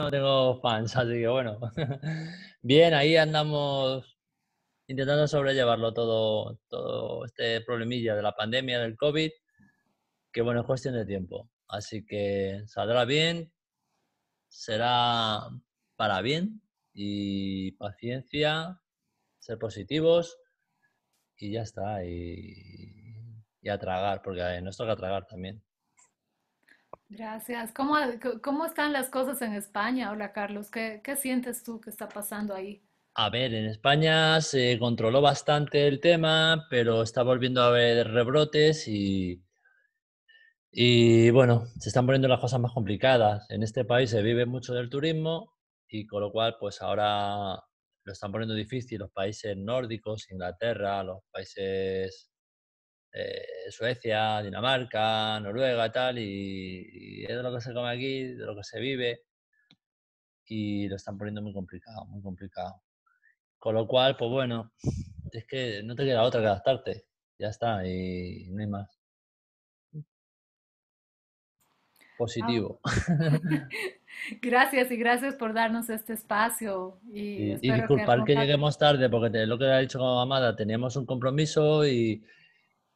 no tengo fans, así que bueno. Bien, ahí andamos intentando sobrellevarlo todo, todo este problemilla de la pandemia, del COVID, que bueno, es cuestión de tiempo. Así que saldrá bien, será para bien y paciencia, ser positivos y ya está. Y, y a tragar, porque nos toca tragar también. Gracias. ¿Cómo, están las cosas en España? Hola, Carlos. ¿Qué, qué sientes tú que está pasando ahí? A ver, en España se controló bastante el tema, pero está volviendo a haber rebrotes y, y bueno, se están poniendo las cosas más complicadas. En este país se vive mucho del turismo y con lo cual pues ahora lo están poniendo difícil los países nórdicos, Inglaterra, los países eh, Suecia, Dinamarca, Noruega, tal, y, es de lo que se come aquí, de lo que se vive, y lo están poniendo muy complicado, muy complicado. Con lo cual, pues bueno, es que no te queda otra que adaptarte, ya está, y no hay más. Ah. Positivo. gracias y gracias por darnos este espacio. Y, y, disculpar que, lleguemos tarde, porque lo que ha dicho Amada, teníamos un compromiso y,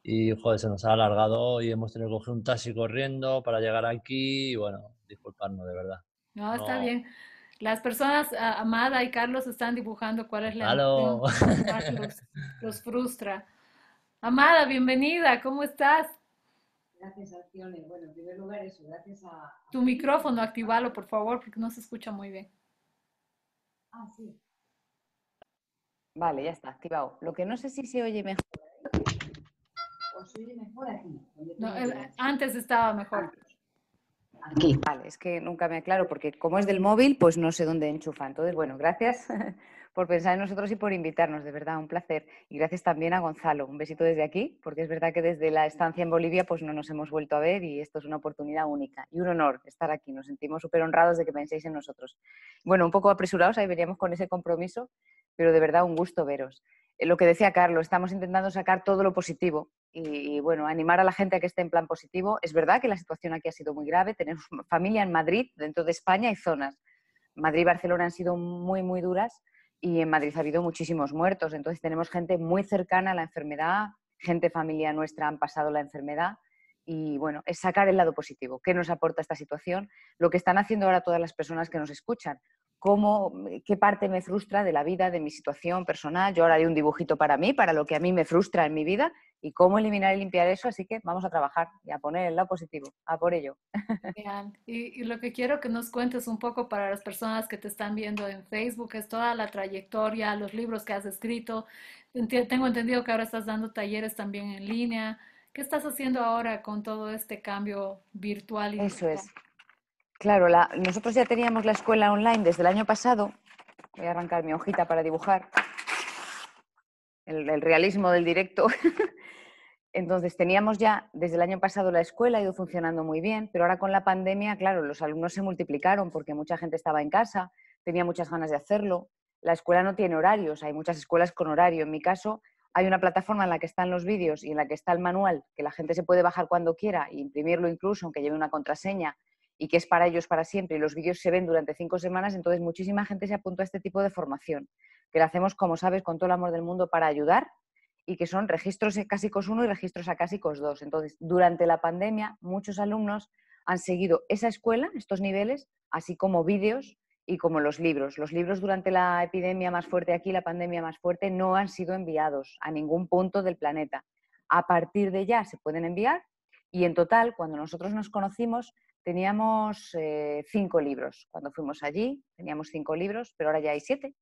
y joder, se nos ha alargado y hemos tenido que coger un taxi corriendo para llegar aquí. Y bueno, disculparnos de verdad. No, está bien. Las personas, ah, Amada y Carlos, están dibujando cuál es la ¡Halo! Los, frustra. Amada, bienvenida, ¿cómo estás? Gracias, Acciones. Bueno, en primer lugar, eso, gracias a tu micrófono, activalo, por favor, porque no se escucha muy bien. Ah, sí. Vale, ya está, activado. Lo que no sé si se oye mejor antes estaba mejor. Aquí, vale, es que nunca me aclaro porque como es del móvil, pues no sé dónde enchufa. Entonces, bueno, gracias por pensar en nosotros y por invitarnos, de verdad, un placer. Y gracias también a Gonzalo, un besito desde aquí, porque es verdad que desde la estancia en Bolivia pues no nos hemos vuelto a ver y esto es una oportunidad única y un honor estar aquí. Nos sentimos súper honrados de que penséis en nosotros. Bueno, un poco apresurados, ahí veníamos con ese compromiso, pero de verdad un gusto veros. Eh, lo que decía Carlos, estamos intentando sacar todo lo positivo y, bueno, animar a la gente a que esté en plan positivo. Es verdad que la situación aquí ha sido muy grave, tenemos familia en Madrid, dentro de España y zonas. Madrid y Barcelona han sido muy, muy duras y en Madrid ha habido muchísimos muertos, entonces tenemos gente muy cercana a la enfermedad, gente familia nuestra han pasado la enfermedad y bueno, es sacar el lado positivo. ¿Qué nos aporta esta situación? Lo que están haciendo ahora todas las personas que nos escuchan, cómo, eh, qué parte me frustra de la vida, de mi situación personal. Yo ahora haré un dibujito para mí, para lo que a mí me frustra en mi vida y cómo eliminar y limpiar eso. Así que vamos a trabajar y a poner el lado positivo, a por ello. Y, lo que quiero que nos cuentes un poco para las personas que te están viendo en Facebook es toda la trayectoria, los libros que has escrito. Tengo entendido que ahora estás dando talleres también en línea. ¿Qué estás haciendo ahora con todo este cambio virtual? Y eso es. Claro, nosotros ya teníamos la escuela online desde el año pasado. Voy a arrancar mi hojita para dibujar el, el realismo del directo. Entonces, teníamos ya desde el año pasado la escuela, ha ido funcionando muy bien, pero ahora con la pandemia, claro, los alumnos se multiplicaron porque mucha gente estaba en casa, tenía muchas ganas de hacerlo. La escuela no tiene horarios, hay muchas escuelas con horario. En mi caso, hay una plataforma en la que están los vídeos y en la que está el manual, que la gente se puede bajar cuando quiera e imprimirlo incluso, aunque lleve una contraseña y que es para ellos para siempre y los vídeos se ven durante cinco semanas, entonces muchísima gente se apuntó a este tipo de formación, que la hacemos, como sabes, con todo el amor del mundo para ayudar y que son registros e, acásicos 1 y registros acásicos 2. Entonces, durante la pandemia, muchos alumnos han seguido esa escuela, estos niveles, así como vídeos y como los libros. Los libros durante la epidemia más fuerte aquí, la pandemia más fuerte, no han sido enviados a ningún punto del planeta. A partir de ya se pueden enviar y en total, cuando nosotros nos conocimos, teníamos eh, cinco libros. Cuando fuimos allí teníamos cinco libros, pero ahora ya hay siete.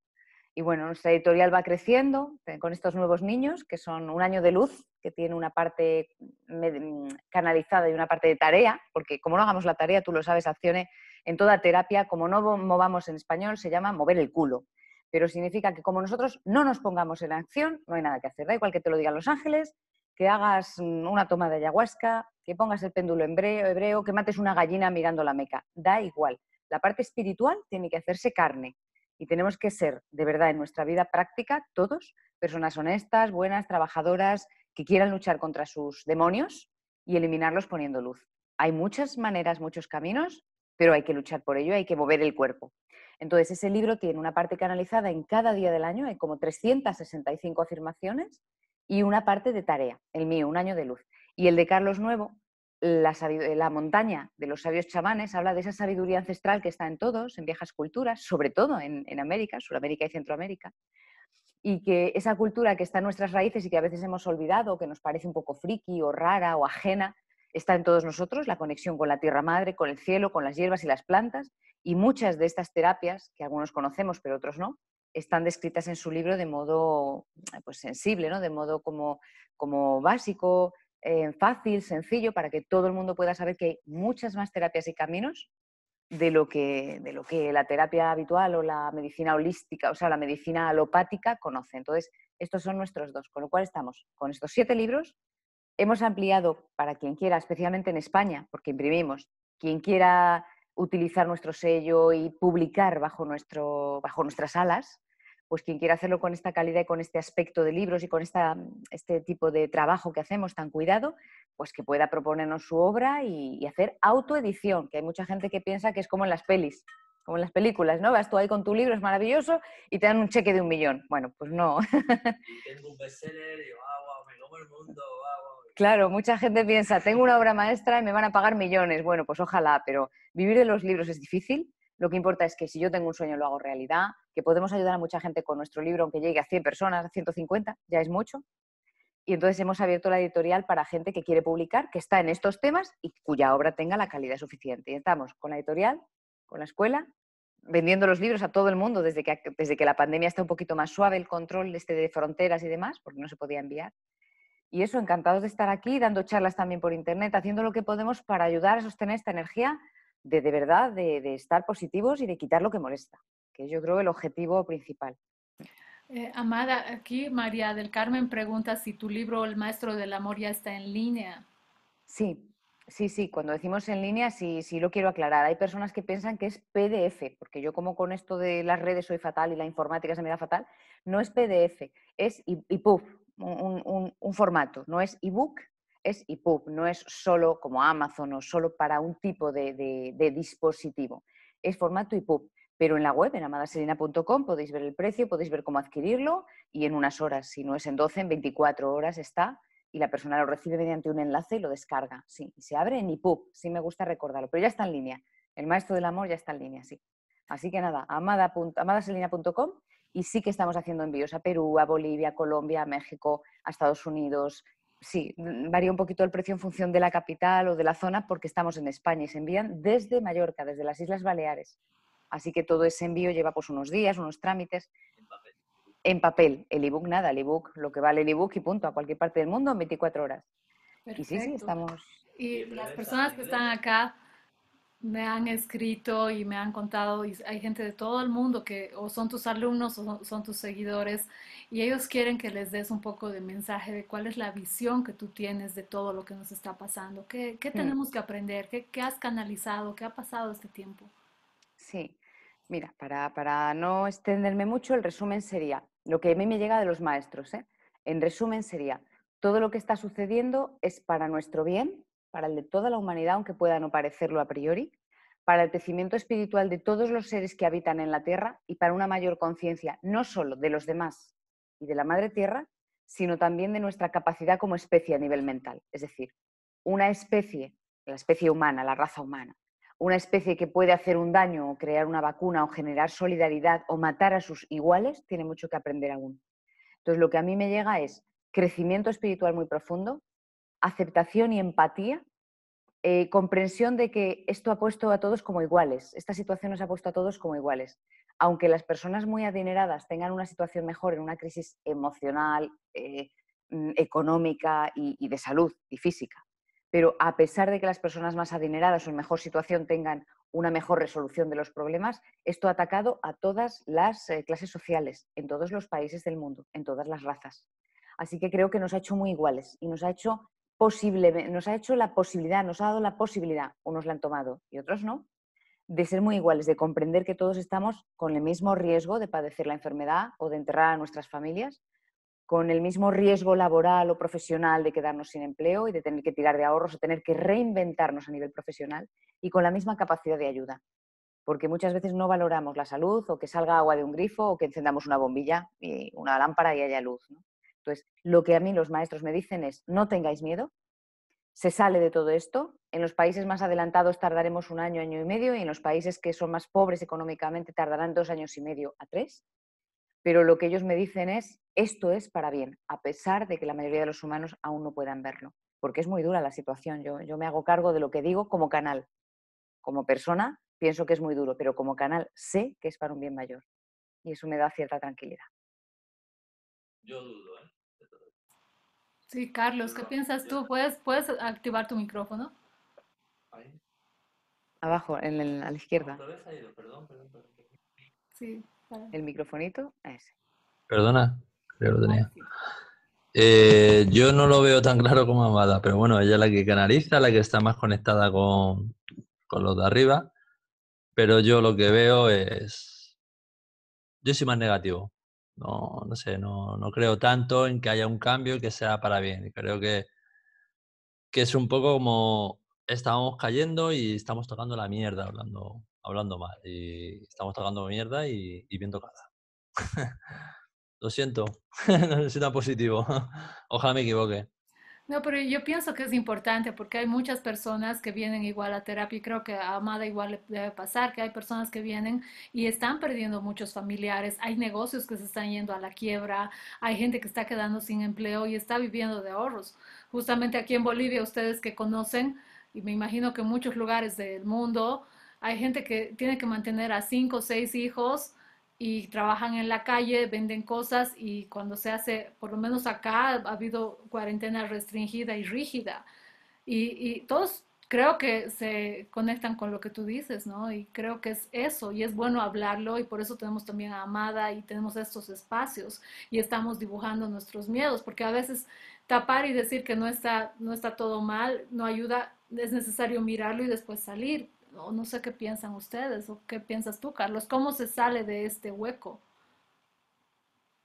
Y bueno, nuestra editorial va creciendo eh, con estos nuevos niños, que son un año de luz, que tiene una parte mm, canalizada y una parte de tarea, porque como no hagamos la tarea, tú lo sabes, acciones, en toda terapia, como no movamos en español, se llama mover el culo. Pero significa que como nosotros no nos pongamos en acción, no hay nada que hacer. Da igual que te lo digan Los Ángeles, que hagas una toma de ayahuasca, que pongas el péndulo hebreo, que mates una gallina mirando la meca. Da igual. La parte espiritual tiene que hacerse carne. Y tenemos que ser, de verdad, en nuestra vida práctica, todos, personas honestas, buenas, trabajadoras, que quieran luchar contra sus demonios y eliminarlos poniendo luz. Hay muchas maneras, muchos caminos, pero hay que luchar por ello, hay que mover el cuerpo. Entonces, ese libro tiene una parte canalizada en cada día del año, hay como 365 afirmaciones, y una parte de tarea, el mío, un año de luz. Y el de Carlos Nuevo, la, eh, la, montaña de los sabios chamanes, habla de esa sabiduría ancestral que está en todos, en viejas culturas, sobre todo en, en América, Sudamérica y Centroamérica, y que esa cultura que está en nuestras raíces y que a veces hemos olvidado, que nos parece un poco friki o rara o ajena, está en todos nosotros, la conexión con la tierra madre, con el cielo, con las hierbas y las plantas, y muchas de estas terapias, que algunos conocemos pero otros no, están descritas en su libro de modo pues, sensible, de modo como, básico, eh, fácil, sencillo, para que todo el mundo pueda saber que hay muchas más terapias y caminos de lo que, de lo que la terapia habitual o la medicina holística, o sea, la medicina alopática conoce. Entonces, estos son nuestros dos, con lo cual estamos con estos siete libros. Hemos ampliado para quien quiera, especialmente en España, porque imprimimos, quien quiera utilizar nuestro sello y publicar bajo, nuestro, bajo nuestras alas, pues quien quiera hacerlo con esta calidad y con este aspecto de libros y con mm, este tipo de trabajo que hacemos tan cuidado, pues que pueda proponernos su obra y, hacer autoedición, que hay mucha gente que piensa que es como en las pelis, como en las películas, ¿no? Vas tú ahí con tu libro, es maravilloso, y te dan un cheque de un millón. Bueno, pues no. Tengo un bestseller y me el mundo, Claro, mucha gente piensa, tengo una obra maestra y me van a pagar millones. Bueno, pues ojalá, pero vivir de los libros es difícil, lo que importa es que si yo tengo un sueño lo hago realidad, que podemos ayudar a mucha gente con nuestro libro, aunque llegue a 100 personas, a 150, ya es mucho. Y entonces hemos abierto la editorial para gente que quiere publicar, que está en estos temas y cuya obra tenga la calidad suficiente. Y estamos con la editorial, con la escuela, vendiendo los libros a todo el mundo desde que, desde que la pandemia está un poquito más suave, el control este de fronteras y demás, porque no se podía enviar. Y eso, encantados de estar aquí, dando charlas también por internet, haciendo lo que podemos para ayudar a sostener esta energía de, verdad de, estar positivos y de quitar lo que molesta, que yo creo el objetivo principal. Eh, Amada, aquí María del Carmen pregunta si tu libro El Maestro del Amor ya está en línea. Sí, sí, sí, cuando decimos en línea sí, sí lo quiero aclarar. Hay personas que piensan que es PDF, porque yo como con esto de las redes soy fatal y la informática se me da fatal, no es PDF, es y un, un, un formato, no es ebook es EPUB, no es solo como Amazon o solo para un tipo de, dispositivo, es formato EPUB. Pero en la web, en amadaselina.com podéis ver el precio, podéis ver cómo adquirirlo y en unas horas, si no es en 12, en 24 horas está y la persona lo recibe mediante un enlace y lo descarga. Sí, se abre en EPUB, sí me gusta recordarlo, pero ya está en línea. El maestro del amor ya está en línea, sí. Así que nada, amada, y sí que estamos haciendo envíos a Perú, a Bolivia, a Colombia, a México, a Estados Unidos, sí, mm, varía un poquito el precio en función de la capital o de la zona porque estamos en España y se envían desde Mallorca, desde las Islas Baleares. Así que todo ese envío lleva pues unos días, unos trámites. En papel. El ebook nada, el ebook, lo que vale el ebook y punto, a cualquier parte del mundo en 24 horas. Y sí, sí, estamos. Y las personas que están acá me han escrito y me han contado, y hay gente de todo el mundo que o son tus alumnos o son tus seguidores y ellos quieren que les des un poco de mensaje de cuál es la visión que tú tienes de todo lo que nos está pasando, qué, mm. tenemos que aprender, ¿Qué, has canalizado, qué ha pasado este tiempo. Sí, mira, para, para no extenderme mucho, el resumen sería, lo que a mí me llega de los maestros, ¿eh? en resumen sería, todo lo que está sucediendo es para nuestro bien, para el de toda la humanidad, aunque pueda no parecerlo a priori, para el crecimiento espiritual de todos los seres que habitan en la Tierra y para una mayor conciencia, no solo de los demás, y de la madre tierra, sino también de nuestra capacidad como especie a nivel mental. Es decir, una especie, la especie humana, la raza humana, una especie que puede hacer un daño o crear una vacuna o generar solidaridad o matar a sus iguales, tiene mucho que aprender aún. Entonces, lo que a mí me llega es crecimiento espiritual muy profundo, aceptación y empatía, eh, comprensión de que esto ha puesto a todos como iguales, esta situación nos ha puesto a todos como iguales aunque las personas muy adineradas tengan una situación mejor en una crisis emocional, eh, mm, económica y, de salud y física, pero a pesar de que las personas más adineradas o en mejor situación tengan una mejor resolución de los problemas, esto ha atacado a todas las eh, clases sociales, en todos los países del mundo, en todas las razas. Así que creo que nos ha hecho muy iguales y nos ha hecho posible, nos ha hecho la posibilidad, nos ha dado la posibilidad, unos la han tomado y otros no, de ser muy iguales, de comprender que todos estamos con el mismo riesgo de padecer la enfermedad o de enterrar a nuestras familias, con el mismo riesgo laboral o profesional de quedarnos sin empleo y de tener que tirar de ahorros o tener que reinventarnos a nivel profesional y con la misma capacidad de ayuda. Porque muchas veces no valoramos la salud o que salga agua de un grifo o que encendamos una bombilla y una lámpara y haya luz. Entonces, lo que a mí los maestros me dicen es, no tengáis miedo, se sale de todo esto. En los países más adelantados tardaremos un año, año y medio, y en los países que son más pobres económicamente tardarán dos años y medio a tres. Pero lo que ellos me dicen es, esto es para bien, a pesar de que la mayoría de los humanos aún no puedan verlo, porque es muy dura la situación. Yo, me hago cargo de lo que digo como canal. Como persona pienso que es muy duro, pero como canal sé que es para un bien mayor. Y eso me da cierta tranquilidad. Yo dudo, ¿eh? Sí, Carlos, ¿qué piensas tú? ¿Puedes, puedes activar tu micrófono? Ahí. Abajo, en, a la izquierda. perdón, Sí, El microfonito, ese. Perdona, creo que lo tenía. Eh, yo no lo veo tan claro como Amada, pero bueno, ella es la que canaliza, la que está más conectada con, con los de arriba. Pero yo lo que veo es. Yo soy más negativo. No, no sé, no, no creo tanto en que haya un cambio y que sea para bien. Creo que, que es un poco como estábamos cayendo y estamos tocando la mierda hablando, hablando mal. Y estamos tocando mierda y, y bien tocada. Lo siento, no soy tan positivo. Ojalá me equivoque. No, pero yo pienso que es importante porque hay muchas personas que vienen igual a terapia y creo que a Amada igual le debe pasar, que hay personas que vienen y están perdiendo muchos familiares, hay negocios que se están yendo a la quiebra, hay gente que está quedando sin empleo y está viviendo de ahorros. Justamente aquí en Bolivia, ustedes que conocen, y me imagino que en muchos lugares del mundo, hay gente que tiene que mantener a cinco o seis hijos y trabajan en la calle, venden cosas y cuando se hace, por lo menos acá ha habido cuarentena restringida y rígida. Y, todos creo que se conectan con lo que tú dices, ¿no? Y creo que es eso, y es bueno hablarlo, y por eso tenemos también a Amada y tenemos estos espacios y estamos dibujando nuestros miedos, porque a veces tapar y decir que no está, no está todo mal no ayuda, es necesario mirarlo y después salir, no sé qué piensan ustedes o qué piensas tú, Carlos, ¿cómo se sale de este hueco?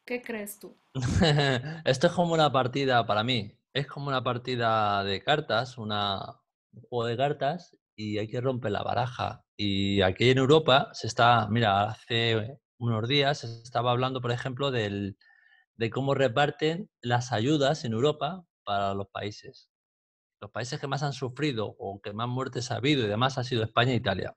¿Qué crees tú? Esto es como una partida para mí, es como una partida de cartas, una, un juego de cartas y hay que romper la baraja. Y aquí en Europa se está, mira, hace unos días se estaba hablando, por ejemplo, de cómo reparten las ayudas en Europa para los países los países que más han sufrido o que más muertes ha habido y demás ha sido España e Italia.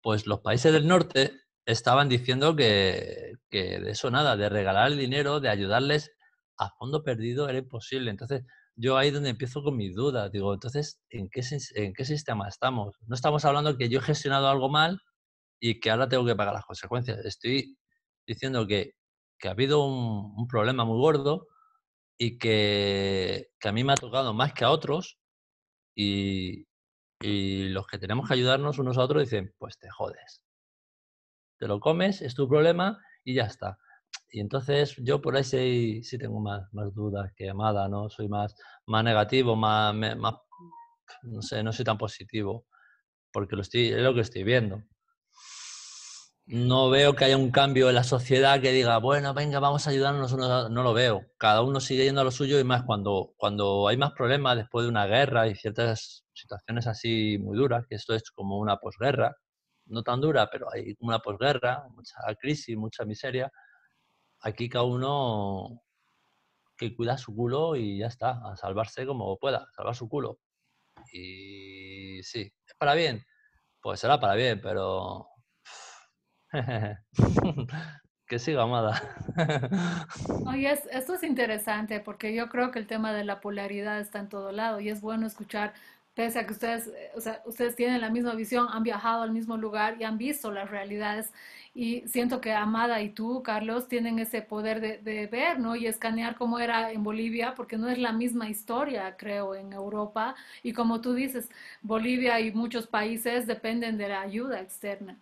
Pues los países del norte estaban diciendo que, de eso nada, de regalar el dinero, de ayudarles a fondo perdido era imposible. Entonces, yo ahí es donde empiezo con mis dudas. Digo, entonces, ¿en qué, sistema estamos? No estamos hablando que yo he gestionado algo mal y que ahora tengo que pagar las consecuencias. Estoy diciendo que, ha habido un, problema muy gordo y que, que, a mí me ha tocado más que a otros y, y los que tenemos que ayudarnos unos a otros dicen, pues te jodes, te lo comes, es tu problema y ya está. Y entonces yo por ahí sí, tengo más, más dudas que Amada, ¿no? Soy más, más negativo, más, no sé, no soy tan positivo, porque lo estoy, es lo que estoy viendo. No veo que haya un cambio en la sociedad que diga, bueno, venga, vamos a ayudarnos unos No lo veo. Cada uno sigue yendo a lo suyo y más cuando, cuando hay más problemas después de una guerra y ciertas situaciones así muy duras, que esto es como una posguerra, no tan dura, pero hay una posguerra, mucha crisis, mucha miseria. Aquí cada uno que cuida su culo y ya está, a salvarse como pueda, salvar su culo. Y sí, ¿es para bien? Pues será para bien, pero que siga, Amada. Oye, esto es interesante porque yo creo que el tema de la polaridad está en todo lado y es bueno escuchar, pese a que ustedes, eh, o sea, ustedes tienen la misma visión, han viajado al mismo lugar y han visto las realidades. Y siento que Amada y tú, Carlos, tienen ese poder de, de ver, ¿no? Y escanear cómo era en Bolivia, porque no es la misma historia, creo, en Europa. Y como tú dices, Bolivia y muchos países dependen de la ayuda externa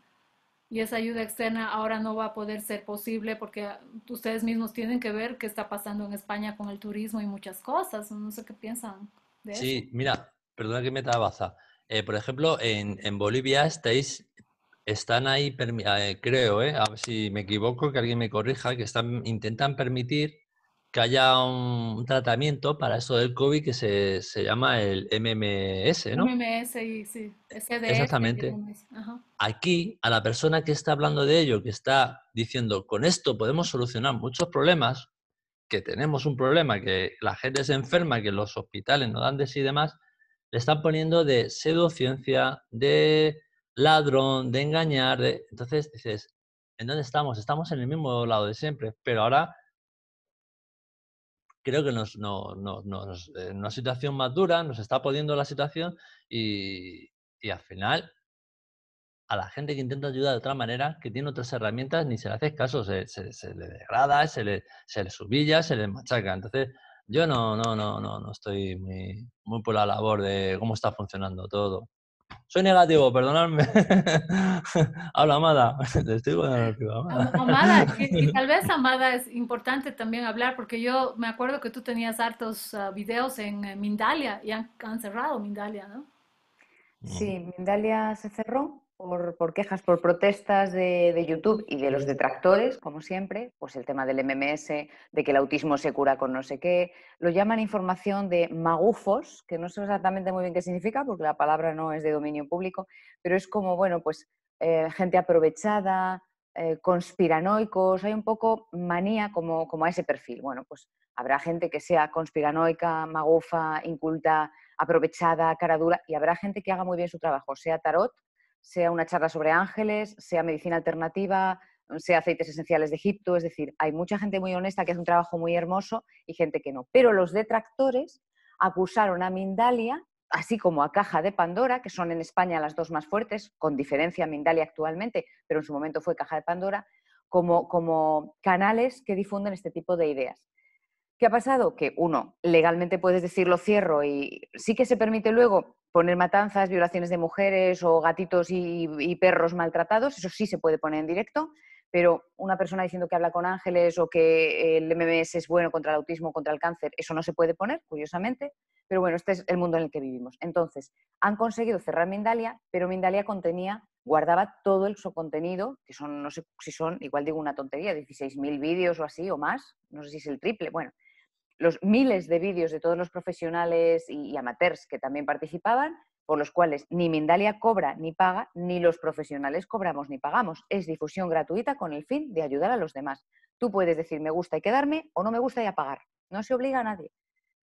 y esa ayuda externa ahora no va a poder ser posible porque ustedes mismos tienen que ver qué está pasando en España con el turismo y muchas cosas. No sé qué piensan. De sí, mira, perdona que me baza eh, por ejemplo, en, en, Bolivia estáis, están ahí, eh, creo, eh, a ver si me equivoco, que alguien me corrija, que están, intentan permitir que haya un tratamiento para eso del COVID que se, llama el MMS, ¿no? MMS, sí, sí. Exactamente. Aquí, a la persona que está hablando de ello, que está diciendo, con esto podemos solucionar muchos problemas, que tenemos un problema, que la gente se enferma, que los hospitales no dan de sí y demás, le están poniendo de pseudociencia, de ladrón, de engañar. Entonces dices, ¿en dónde estamos? Estamos en el mismo lado de siempre, pero ahora creo que nos, nos, en eh, una situación más dura nos está poniendo la situación y, al final a la gente que intenta ayudar de otra manera, que tiene otras herramientas, ni se le hace caso, se, le degrada, se le, se le subilla, se le machaca. Entonces, yo no, no, no, no, no estoy muy por la labor de cómo está funcionando todo. Soy negativo, perdonadme. Habla Amada. Te estoy poniendo Amada. Amada, tal vez Amada es importante también hablar, porque yo me acuerdo que tú tenías hartos ah, videos en eh, Mindalia y han cerrado Mindalia, ¿no? Sí, Mindalia se cerró por, quejas, por protestas de, YouTube y de los detractores, como siempre, pues el tema del MMS, de que el autismo se cura con no sé qué, lo llaman información de magufos, que no sé exactamente muy bien qué significa, porque la palabra no es de dominio público, pero es como, bueno, pues eh, gente aprovechada, eh, conspiranoicos, hay un poco manía como, como a ese perfil. Bueno, pues habrá gente que sea conspiranoica, magufa, inculta, aprovechada, cara dura, y habrá gente que haga muy bien su trabajo, sea tarot sea una charla sobre ángeles, sea medicina alternativa, sea aceites esenciales de Egipto, es decir, hay mucha gente muy honesta que hace un trabajo muy hermoso y gente que no. Pero los detractores acusaron a Mindalia, así como a Caja de Pandora, que son en España las dos más fuertes, con diferencia Mindalia actualmente, pero en su momento fue Caja de Pandora, como, como canales que difunden este tipo de ideas. ¿Qué ha pasado? Que uno, legalmente puedes decirlo cierro y sí que se permite luego poner matanzas, violaciones de mujeres o gatitos y, perros maltratados, eso sí se puede poner en directo, pero una persona diciendo que habla con ángeles o que el MMS es bueno contra el autismo, contra el cáncer, eso no se puede poner, curiosamente, pero bueno, este es el mundo en el que vivimos. Entonces, han conseguido cerrar Mindalia, pero Mindalia contenía guardaba todo el, su contenido, que son, no sé si son, igual digo una tontería, 16.000 vídeos o así o más, no sé si es el triple, bueno, los miles de vídeos de todos los profesionales y, amateurs que también participaban, por los cuales ni Mindalia cobra ni paga, ni los profesionales cobramos ni pagamos. Es difusión gratuita con el fin de ayudar a los demás. Tú puedes decir me gusta y quedarme o no me gusta y apagar. No se obliga a nadie.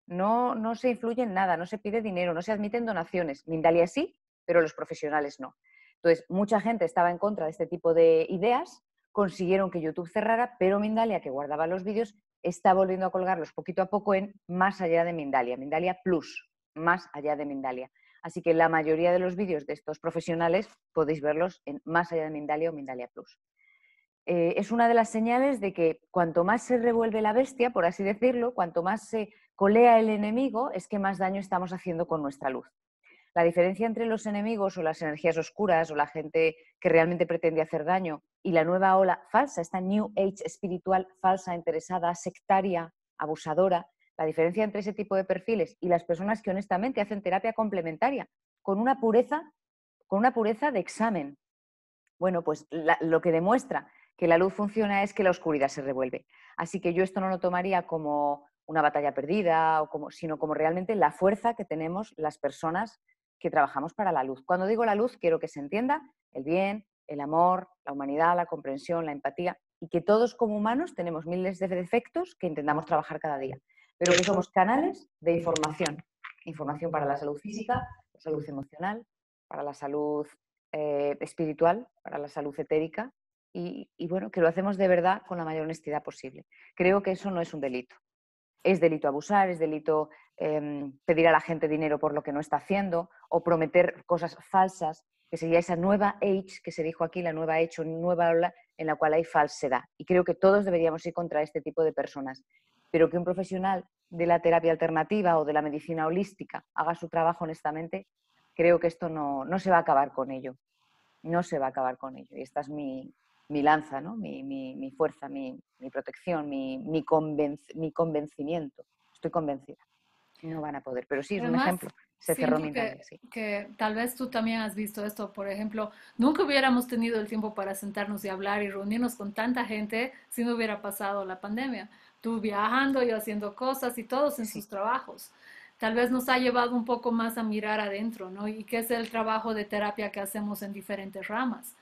No, no se influye en nada, no se pide dinero, no se admiten donaciones. Mindalia sí, pero los profesionales no. Entonces, mucha gente estaba en contra de este tipo de ideas consiguieron que YouTube cerrara, pero Mindalia, que guardaba los vídeos, está volviendo a colgarlos poquito a poco en Más allá de Mindalia, Mindalia Plus, Más allá de Mindalia. Así que la mayoría de los vídeos de estos profesionales podéis verlos en Más allá de Mindalia o Mindalia Plus. Eh, es una de las señales de que cuanto más se revuelve la bestia, por así decirlo, cuanto más se colea el enemigo, es que más daño estamos haciendo con nuestra luz. La diferencia entre los enemigos o las energías oscuras o la gente que realmente pretende hacer daño y la nueva ola falsa, esta New Age espiritual falsa, interesada, sectaria, abusadora, la diferencia entre ese tipo de perfiles y las personas que honestamente hacen terapia complementaria con una pureza, con una pureza de examen. Bueno, pues lo que demuestra que la luz funciona es que la oscuridad se revuelve. Así que yo esto no lo tomaría como una batalla perdida, o como, sino como realmente la fuerza que tenemos las personas que trabajamos para la luz. Cuando digo la luz, quiero que se entienda el bien, el amor, la humanidad, la comprensión, la empatía, y que todos como humanos tenemos miles de defectos que intentamos trabajar cada día, pero que somos canales de información. Información para la salud física, la salud emocional, para la salud eh, espiritual, para la salud etérica, y, y bueno, que lo hacemos de verdad con la mayor honestidad posible. Creo que eso no es un delito. Es delito abusar, es delito Em, pedir a la gente dinero por lo que no está haciendo o prometer cosas falsas, que sería esa nueva age que se dijo aquí, la nueva age o nueva ola en la cual hay falsedad. Y creo que todos deberíamos ir contra este tipo de personas, pero que un profesional de la terapia alternativa o de la medicina holística haga su trabajo honestamente, creo que esto no, se va a acabar con ello. No se va a acabar con ello. Y esta es mi, lanza, mi, fuerza, mi, protección, mi, mi convencimiento. Estoy convencida. No van a poder, pero sí es un ejemplo. Se que, tal vez tú también has visto esto, por ejemplo, nunca hubiéramos tenido el tiempo para sentarnos y hablar y reunirnos con tanta gente si no hubiera pasado la pandemia. Tú viajando, y haciendo cosas y todos en sus trabajos tal vez nos ha llevado un poco más a mirar adentro, ¿no? Y qué es el trabajo de terapia que hacemos en diferentes ramas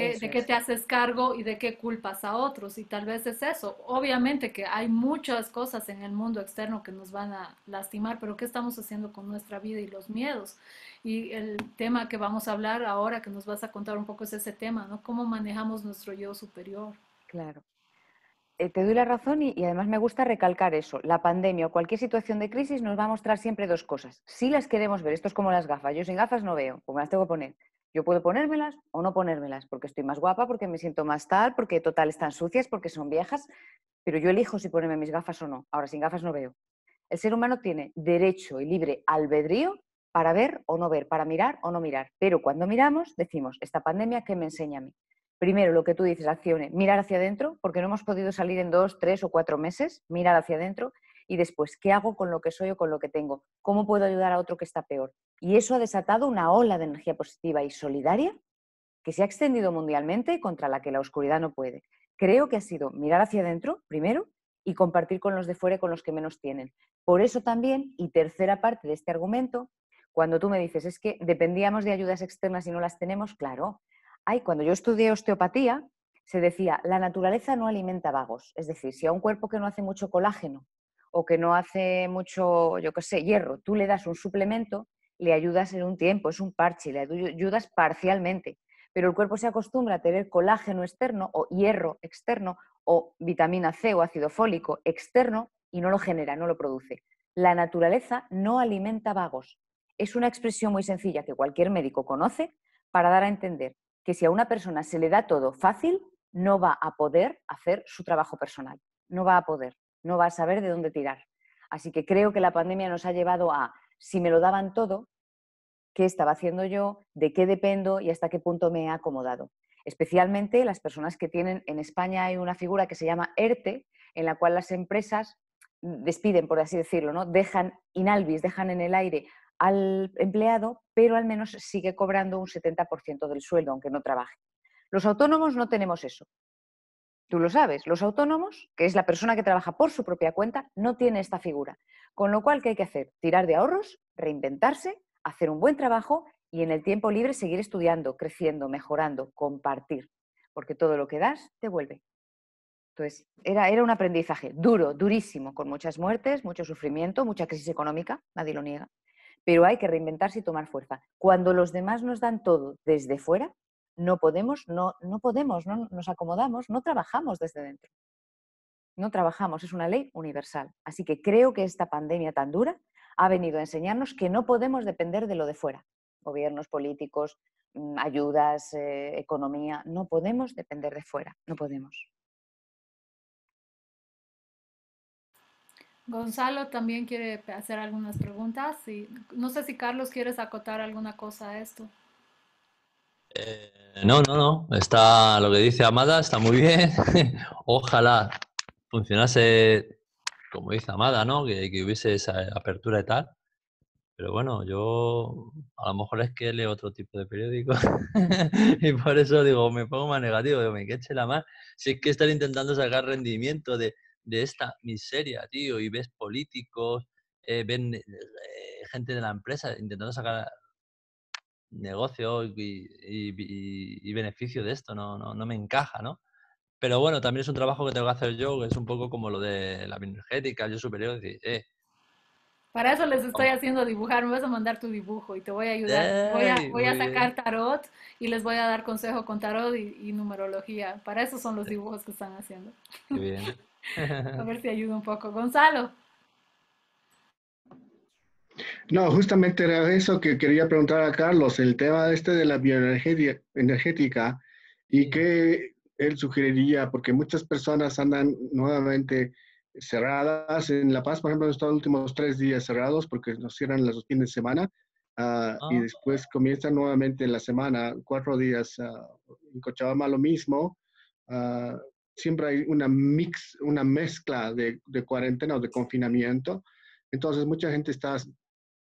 de qué te haces cargo y de qué culpas a otros. Y tal vez es eso. Obviamente que hay muchas cosas en el mundo externo que nos van a lastimar, pero ¿qué estamos haciendo con nuestra vida y los miedos? Y el tema que vamos a hablar ahora, que nos vas a contar un poco, es ese tema, ¿no? ¿Cómo manejamos nuestro yo superior? Claro. Eh, te doy la razón y, además me gusta recalcar eso. La pandemia o cualquier situación de crisis nos va a mostrar siempre dos cosas. Si las queremos ver, esto es como las gafas, yo sin gafas no veo, como las tengo que poner. Yo puedo ponérmelas o no ponérmelas, porque estoy más guapa, porque me siento más tal, porque total están sucias, porque son viejas, pero yo elijo si ponerme mis gafas o no. Ahora, sin gafas no veo. El ser humano tiene derecho y libre albedrío para ver o no ver, para mirar o no mirar. Pero cuando miramos, decimos, esta pandemia, ¿qué me enseña a mí? Primero, lo que tú dices, acciones, mirar hacia adentro, porque no hemos podido salir en dos, tres o cuatro meses, mirar hacia adentro y después, ¿qué hago con lo que soy o con lo que tengo? ¿Cómo puedo ayudar a otro que está peor? Y eso ha desatado una ola de energía positiva y solidaria que se ha extendido mundialmente contra la que la oscuridad no puede. Creo que ha sido mirar hacia adentro, primero, y compartir con los de fuera y con los que menos tienen. Por eso también, y tercera parte de este argumento, cuando tú me dices, es que dependíamos de ayudas externas y no las tenemos, claro. Ay, cuando yo estudié osteopatía, se decía, la naturaleza no alimenta vagos. Es decir, si a un cuerpo que no hace mucho colágeno o que no hace mucho, yo qué sé, hierro, tú le das un suplemento, le ayudas en un tiempo, es un parche, le ayudas parcialmente, pero el cuerpo se acostumbra a tener colágeno externo o hierro externo o vitamina C o ácido fólico externo y no lo genera, no lo produce. La naturaleza no alimenta vagos. Es una expresión muy sencilla que cualquier médico conoce para dar a entender que si a una persona se le da todo fácil, no va a poder hacer su trabajo personal, no va a poder no va a saber de dónde tirar. Así que creo que la pandemia nos ha llevado a, si me lo daban todo, qué estaba haciendo yo, de qué dependo y hasta qué punto me he acomodado. Especialmente las personas que tienen, en España hay una figura que se llama ERTE, en la cual las empresas despiden, por así decirlo, ¿no? dejan inalvis, dejan en el aire al empleado, pero al menos sigue cobrando un 70% del sueldo, aunque no trabaje. Los autónomos no tenemos eso. Tú lo sabes, los autónomos, que es la persona que trabaja por su propia cuenta, no tiene esta figura. Con lo cual, ¿qué hay que hacer? Tirar de ahorros, reinventarse, hacer un buen trabajo y en el tiempo libre seguir estudiando, creciendo, mejorando, compartir. Porque todo lo que das te vuelve. Entonces, era un aprendizaje duro, durísimo, con muchas muertes, mucho sufrimiento, mucha crisis económica, nadie lo niega. Pero hay que reinventarse y tomar fuerza. Cuando los demás nos dan todo desde fuera, no podemos, no, no podemos, no nos acomodamos, no trabajamos desde dentro. No trabajamos, es una ley universal. Así que creo que esta pandemia tan dura ha venido a enseñarnos que no podemos depender de lo de fuera, gobiernos, políticos, mm, ayudas, eh, economía, no podemos depender de fuera, no podemos. Gonzalo también quiere hacer algunas preguntas. no sé si Carlos quieres acotar alguna cosa a esto. Eh, no, no, no. Está lo que dice Amada, está muy bien. Ojalá funcionase como dice Amada, ¿no? Que, hubiese esa apertura y tal. Pero bueno, yo a lo mejor es que leo otro tipo de periódico y por eso digo, me pongo más negativo, digo, me queche la más. Si es que están intentando sacar rendimiento de, de esta miseria, tío, y ves políticos, eh, ven eh, gente de la empresa intentando sacar negocio y, beneficio de esto, no, no, me encaja, ¿no? Pero bueno, también es un trabajo que tengo que hacer yo, es un poco como lo de la energética, yo superior, decir, eh, para eso les estoy haciendo dibujar, me vas a mandar tu dibujo y te voy a ayudar. Voy a, voy a sacar tarot y les voy a dar consejo con tarot y, numerología. Para eso son los dibujos que están haciendo. Bien. a ver si ayuda un poco. Gonzalo, no, justamente era eso que quería preguntar a Carlos, el tema este de la bioenergética y que él sugeriría, porque muchas personas andan nuevamente cerradas. En La Paz, por ejemplo, han estado los últimos tres días cerrados porque nos cierran los fines de semana ah, y ah. después comienzan nuevamente la semana, cuatro días. Ah, en Cochabamba lo mismo. siempre hay una, mix, una mezcla de, de cuarentena o de confinamiento. Entonces, mucha gente está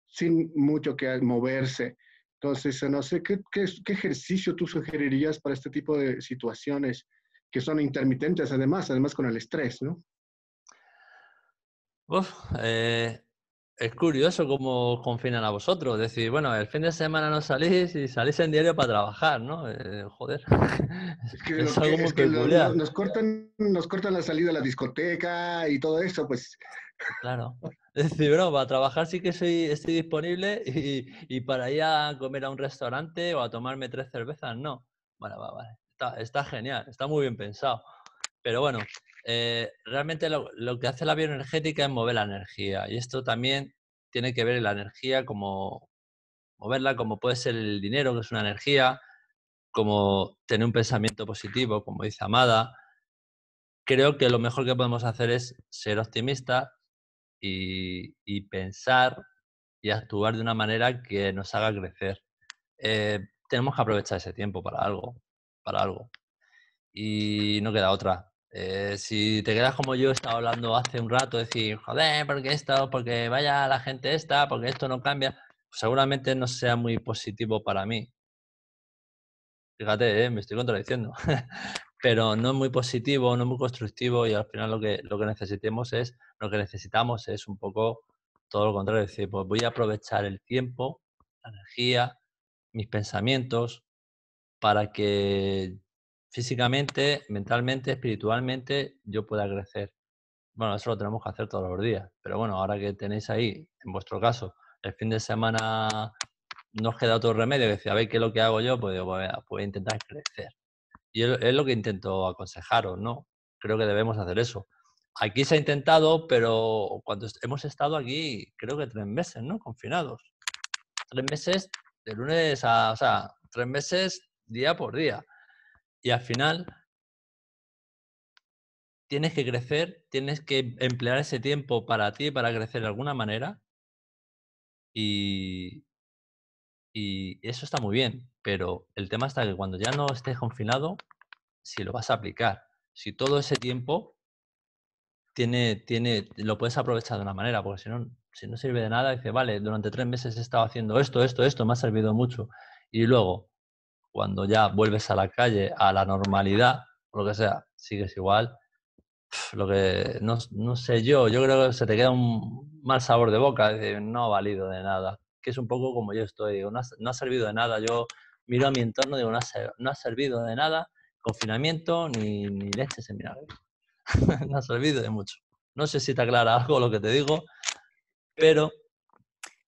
sin mucho que moverse. Entonces, no sé, ¿qué, ejercicio tú sugerirías para este tipo de situaciones que son intermitentes además, además con el estrés, ¿no? Eh, es curioso cómo confinan a vosotros. Decir, bueno, el fin de semana no salís y salís en diario para trabajar, ¿no? Eh, joder. Es, que algo nos, cortan, nos cortan la salida a la discoteca y todo eso, pues. Claro. Es decir, bueno, para trabajar sí que soy, estoy disponible y, para ir a comer a un restaurante o a tomarme tres cervezas, no. está genial, está muy bien pensado. Pero bueno, eh, realmente lo, que hace la bioenergética es mover la energía y esto también tiene que ver la energía como moverla, como puede ser el dinero, que es una energía, como tener un pensamiento positivo, como dice Amada. Creo que lo mejor que podemos hacer es ser optimista y, pensar y actuar de una manera que nos haga crecer. Eh, tenemos que aprovechar ese tiempo para algo, para algo. Y no queda otra. Eh, si te quedas como yo estaba hablando hace un rato, decir, joder, porque esto, porque vaya la gente esta, porque esto no cambia, pues seguramente no sea muy positivo para mí. Fíjate, eh, me estoy contradiciendo. Pero no es muy positivo, no es muy constructivo y al final lo que, lo que necesitemos es, lo que necesitamos es un poco todo lo contrario, es decir, pues voy a aprovechar el tiempo, la energía, mis pensamientos, para que físicamente, mentalmente, espiritualmente, yo pueda crecer. Bueno, eso lo tenemos que hacer todos los días. Pero bueno, ahora que tenéis ahí, en vuestro caso, el fin de semana no os queda otro remedio que decir, a ver qué es lo que hago yo, pues, digo, pues pues voy intentar crecer. Y es lo que intento aconsejaros, ¿no? Creo que debemos hacer eso. Aquí se ha intentado, pero cuando hemos estado aquí, creo que tres meses, ¿no? Confinados. Tres meses de lunes a, o sea, tres meses día por día y al final tienes que crecer, tienes que emplear ese tiempo para ti, para crecer de alguna manera. Y, y eso está muy bien, pero el tema está que cuando ya no estés confinado, si lo vas a aplicar, si todo ese tiempo tiene, tiene, lo puedes aprovechar de una manera, porque si no, si no sirve de nada, dice, vale, durante tres meses he estado haciendo esto, esto, esto, me ha servido mucho. Y luego, cuando ya vuelves a la calle, a la normalidad, lo que sea, sigues igual, lo que no, sé yo, yo creo que se te queda un mal sabor de boca, no ha valido de nada, que es un poco como yo estoy, no ha, servido de nada, yo miro a mi entorno y digo, no ha, servido de nada confinamiento ni, leche leches no ha servido de mucho. No sé si te aclara algo lo que te digo, pero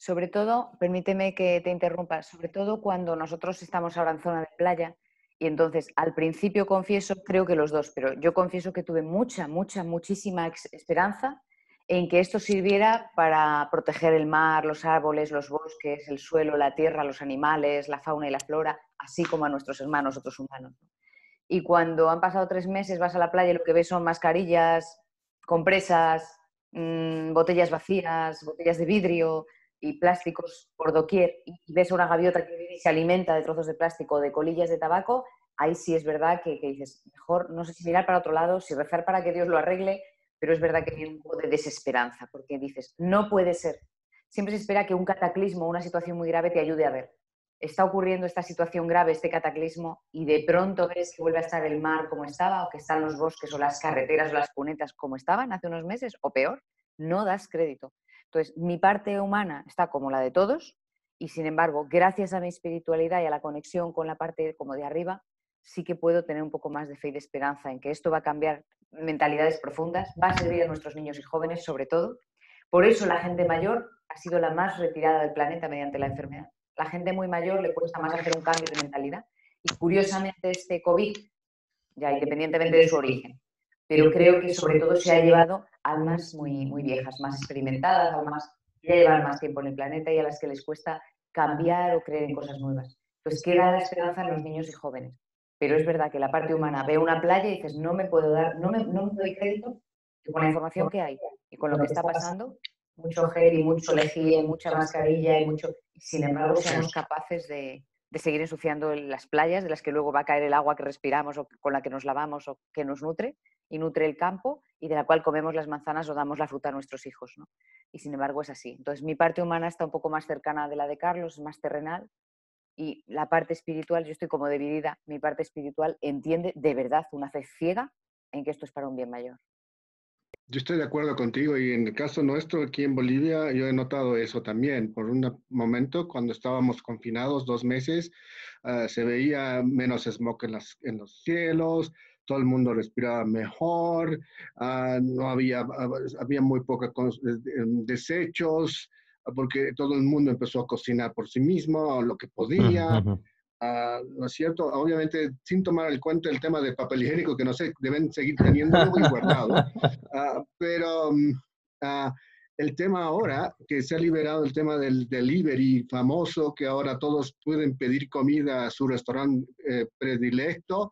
sobre todo, permíteme que te interrumpa, sobre todo cuando nosotros estamos ahora en zona de playa y entonces al principio confieso, creo que los dos, pero yo confieso que tuve mucha, mucha, muchísima esperanza en que esto sirviera para proteger el mar, los árboles, los bosques, el suelo, la tierra, los animales, la fauna y la flora, así como a nuestros hermanos, otros humanos. Y cuando han pasado tres meses vas a la playa y lo que ves son mascarillas, compresas, mm, botellas vacías, botellas de vidrio, y plásticos por doquier y ves una gaviota que se alimenta de trozos de plástico, de colillas de tabaco, ahí sí es verdad que, dices, mejor no sé si mirar para otro lado, si rezar para que Dios lo arregle, pero es verdad que hay un poco de desesperanza, porque dices, no puede ser. Siempre se espera que un cataclismo, una situación muy grave, te ayude a ver. Está ocurriendo esta situación grave, este cataclismo, y de pronto ves que vuelve a estar el mar como estaba, o que están los bosques, o las carreteras, o las cunetas como estaban hace unos meses, o peor, no das crédito. Entonces, mi parte humana está como la de todos y, sin embargo, gracias a mi espiritualidad y a la conexión con la parte como de arriba, sí que puedo tener un poco más de fe y de esperanza en que esto va a cambiar mentalidades profundas, va a servir a nuestros niños y jóvenes sobre todo. Por eso la gente mayor ha sido la más retirada del planeta mediante la enfermedad. La gente muy mayor le cuesta más hacer un cambio de mentalidad y curiosamente este COVID, ya independientemente de su origen, pero creo que sobre todo se ha llevado almas muy, muy viejas, más experimentadas, a que llevan más tiempo en el planeta y a las que les cuesta cambiar o creer en cosas nuevas. Entonces pues queda la esperanza en los niños y jóvenes. Pero es verdad que la parte humana ve una playa y dices, no me puedo dar, no me, no me doy crédito con la información que hay y con lo que está pasando, mucho gel y mucho lejía y mucha mascarilla y mucho... Sin embargo, somos capaces de, de seguir ensuciando las playas de las que luego va a caer el agua que respiramos o con la que nos lavamos o que nos nutre y nutre el campo y de la cual comemos las manzanas o damos la fruta a nuestros hijos. Y sin embargo es así. Entonces mi parte humana está un poco más cercana de la de Carlos, más terrenal y la parte espiritual, yo estoy como dividida, mi parte espiritual entiende de verdad una fe ciega en que esto es para un bien mayor. Yo estoy de acuerdo contigo y en el caso nuestro aquí en Bolivia yo he notado eso también. Por un momento cuando estábamos confinados dos meses ah, se veía menos smog en, las, en los cielos, todo el mundo respiraba mejor, ah, no había, había muy pocos eh, desechos porque todo el mundo empezó a cocinar por sí mismo lo que podía. Ah, ¿no es cierto? Obviamente, sin tomar en cuenta el tema del papel higiénico, que no sé, deben seguir teniendo muy guardado. Ah, pero mm, ah, el tema ahora, que se ha liberado el tema del delivery famoso, que ahora todos pueden pedir comida a su restaurante eh, predilecto,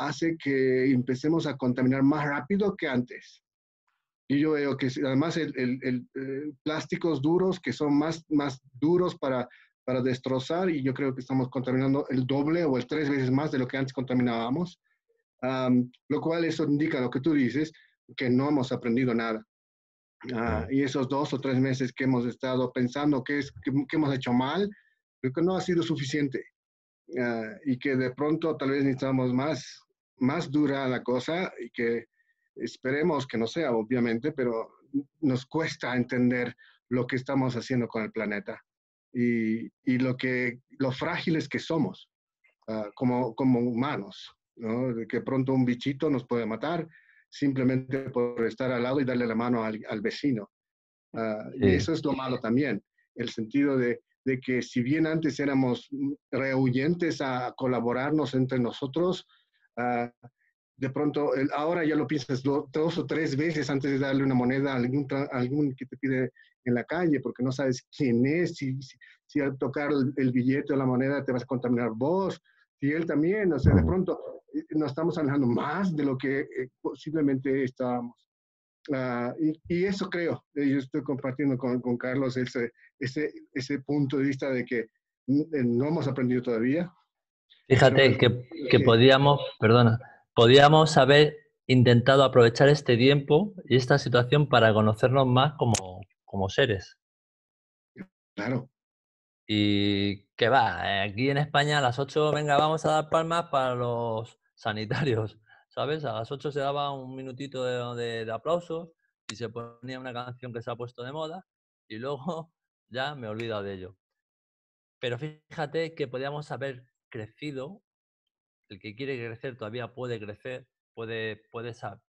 hace que empecemos a contaminar más rápido que antes. Y yo veo que además el, el, eh, plásticos duros que son más, más duros para para destrozar y yo creo que estamos contaminando el doble o el tres veces más de lo que antes contaminábamos, lo cual eso indica lo que tú dices, que no hemos aprendido nada. Ah, y esos dos o tres meses que hemos estado pensando qué es, hemos hecho mal, creo que no ha sido suficiente. Ah, y que de pronto tal vez necesitamos más, más dura la cosa y que esperemos que no sea, obviamente, pero nos cuesta entender lo que estamos haciendo con el planeta y, lo, que, lo frágiles que somos ah, como, como humanos, De que pronto un bichito nos puede matar simplemente por estar al lado y darle la mano al, vecino. Ah, y eso es lo malo también, el sentido de, de que si bien antes éramos rehuyentes a colaborarnos entre nosotros, ah, de pronto ahora ya lo piensas dos, o tres veces antes de darle una moneda a algún, a algún que te pide en la calle porque no sabes quién es, si, si, al tocar el, billete o la moneda te vas a contaminar vos, si él también, o sea, de pronto eh, nos estamos alejando más de lo que eh, posiblemente estábamos. Ah, y, y, eso creo, eh, yo estoy compartiendo con, con Carlos ese, ese, ese, punto de vista de que mm, no hemos aprendido todavía. Fíjate que, que podíamos, perdona, podíamos haber intentado aprovechar este tiempo y esta situación para conocernos más como, como seres. Claro. Y que va, aquí en España a las 8, venga, vamos a dar palmas para los sanitarios, ¿sabes? A las 8 se daba un minutito de, de, aplausos y se ponía una canción que se ha puesto de moda y luego ya me he olvidado de ello. Pero fíjate que podíamos haber crecido, el que quiere crecer todavía puede crecer, puede,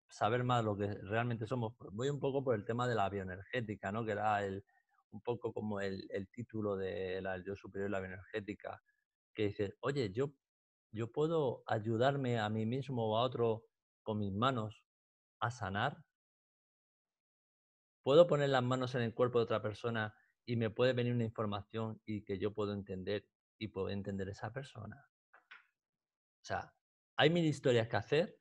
saber más lo que realmente somos. Pues voy un poco por el tema de la bioenergética, ¿no? que era el, un poco como el, el título de la, yo superior, la bioenergética, que dices, oye, yo, yo puedo ayudarme a mí mismo o a otro con mis manos a sanar. Puedo poner las manos en el cuerpo de otra persona y me puede venir una información y que yo puedo entender y puedo entender esa persona. O sea, hay mil historias que hacer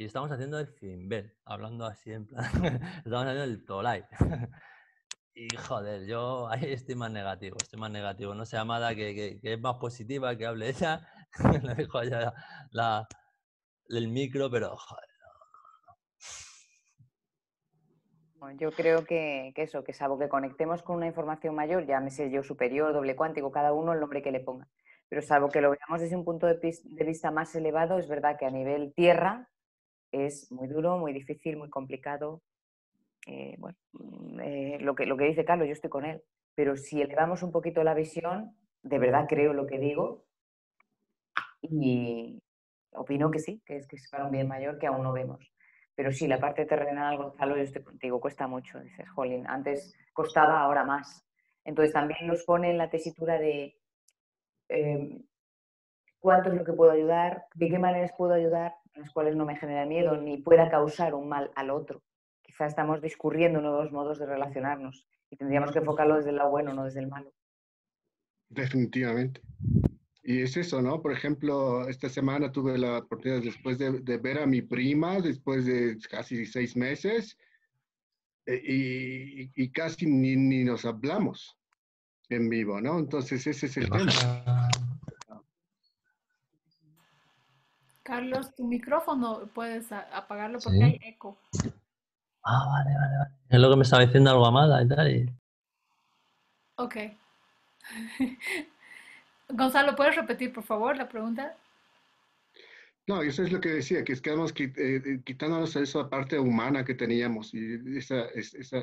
y estamos haciendo el Finbel, hablando así en plan, estamos haciendo el Tolai. y joder, yo ahí estoy más negativo, estoy más negativo. No sé, Amada, que, que, es más positiva, que hable ella, le dejo allá el micro, pero joder. yo creo que, eso, que salvo que conectemos con una información mayor, llámese yo superior, doble cuántico, cada uno el nombre que le ponga. Pero salvo que lo veamos desde un punto de, de vista más elevado, es verdad que a nivel tierra es muy duro, muy difícil, muy complicado. Eh, mm, eh, lo, que, lo que dice Carlos, yo estoy con él, pero si elevamos un poquito la visión, de verdad creo lo que digo y opino que sí, que es, que es para un bien mayor que aún no vemos. Pero sí, la parte terrenal, Gonzalo, yo estoy contigo, cuesta mucho, dices, jolín, antes costaba, ahora más. Entonces también nos pone en la tesitura de em, cuánto es lo que puedo ayudar, de qué maneras puedo ayudar, las cuales no me genera miedo ni pueda causar un mal al otro. Quizá estamos discurriendo nuevos modos de relacionarnos y tendríamos que enfocarlo desde lo bueno, no desde el malo. Definitivamente. Y es eso, ¿no? Por ejemplo, esta semana tuve la oportunidad, después de, ver a mi prima, después de casi seis meses, e, y, casi ni, ni, nos hablamos en vivo, ¿no? Entonces ese es el tema. Carlos, tu micrófono puedes apagarlo porque hay eco. Ah, vale, vale, vale. Es lo que me estaba diciendo algo amada y tal. Ok. Gonzalo, ¿puedes repetir, por favor, la pregunta? No, eso es lo que decía, que quedamos que eh, eh, quitándonos esa parte humana que teníamos y esa, esa,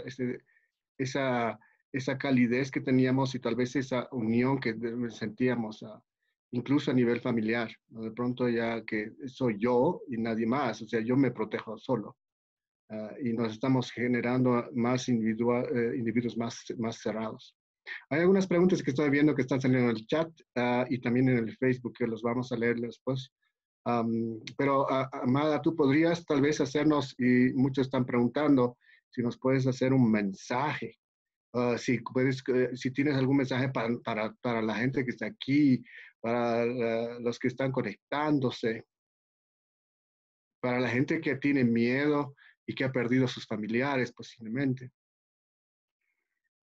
esa, esa calidez que teníamos y tal vez esa unión que sentíamos. Ah, incluso a nivel familiar, de pronto ya que soy yo y nadie más, o sea, yo me protejo solo. Ah, y nos estamos generando más eh, individuos más, más cerrados. Hay algunas preguntas que estoy viendo que están saliendo en el chat ah, y también en el Facebook, que los vamos a leer después. pero, ah, Amada, tú podrías tal vez hacernos, y muchos están preguntando, si nos puedes hacer un mensaje si, puedes, eh, si tienes algún mensaje para, para, para, la gente que está aquí, para los que están conectándose, para la gente que tiene miedo y que ha perdido a sus familiares posiblemente.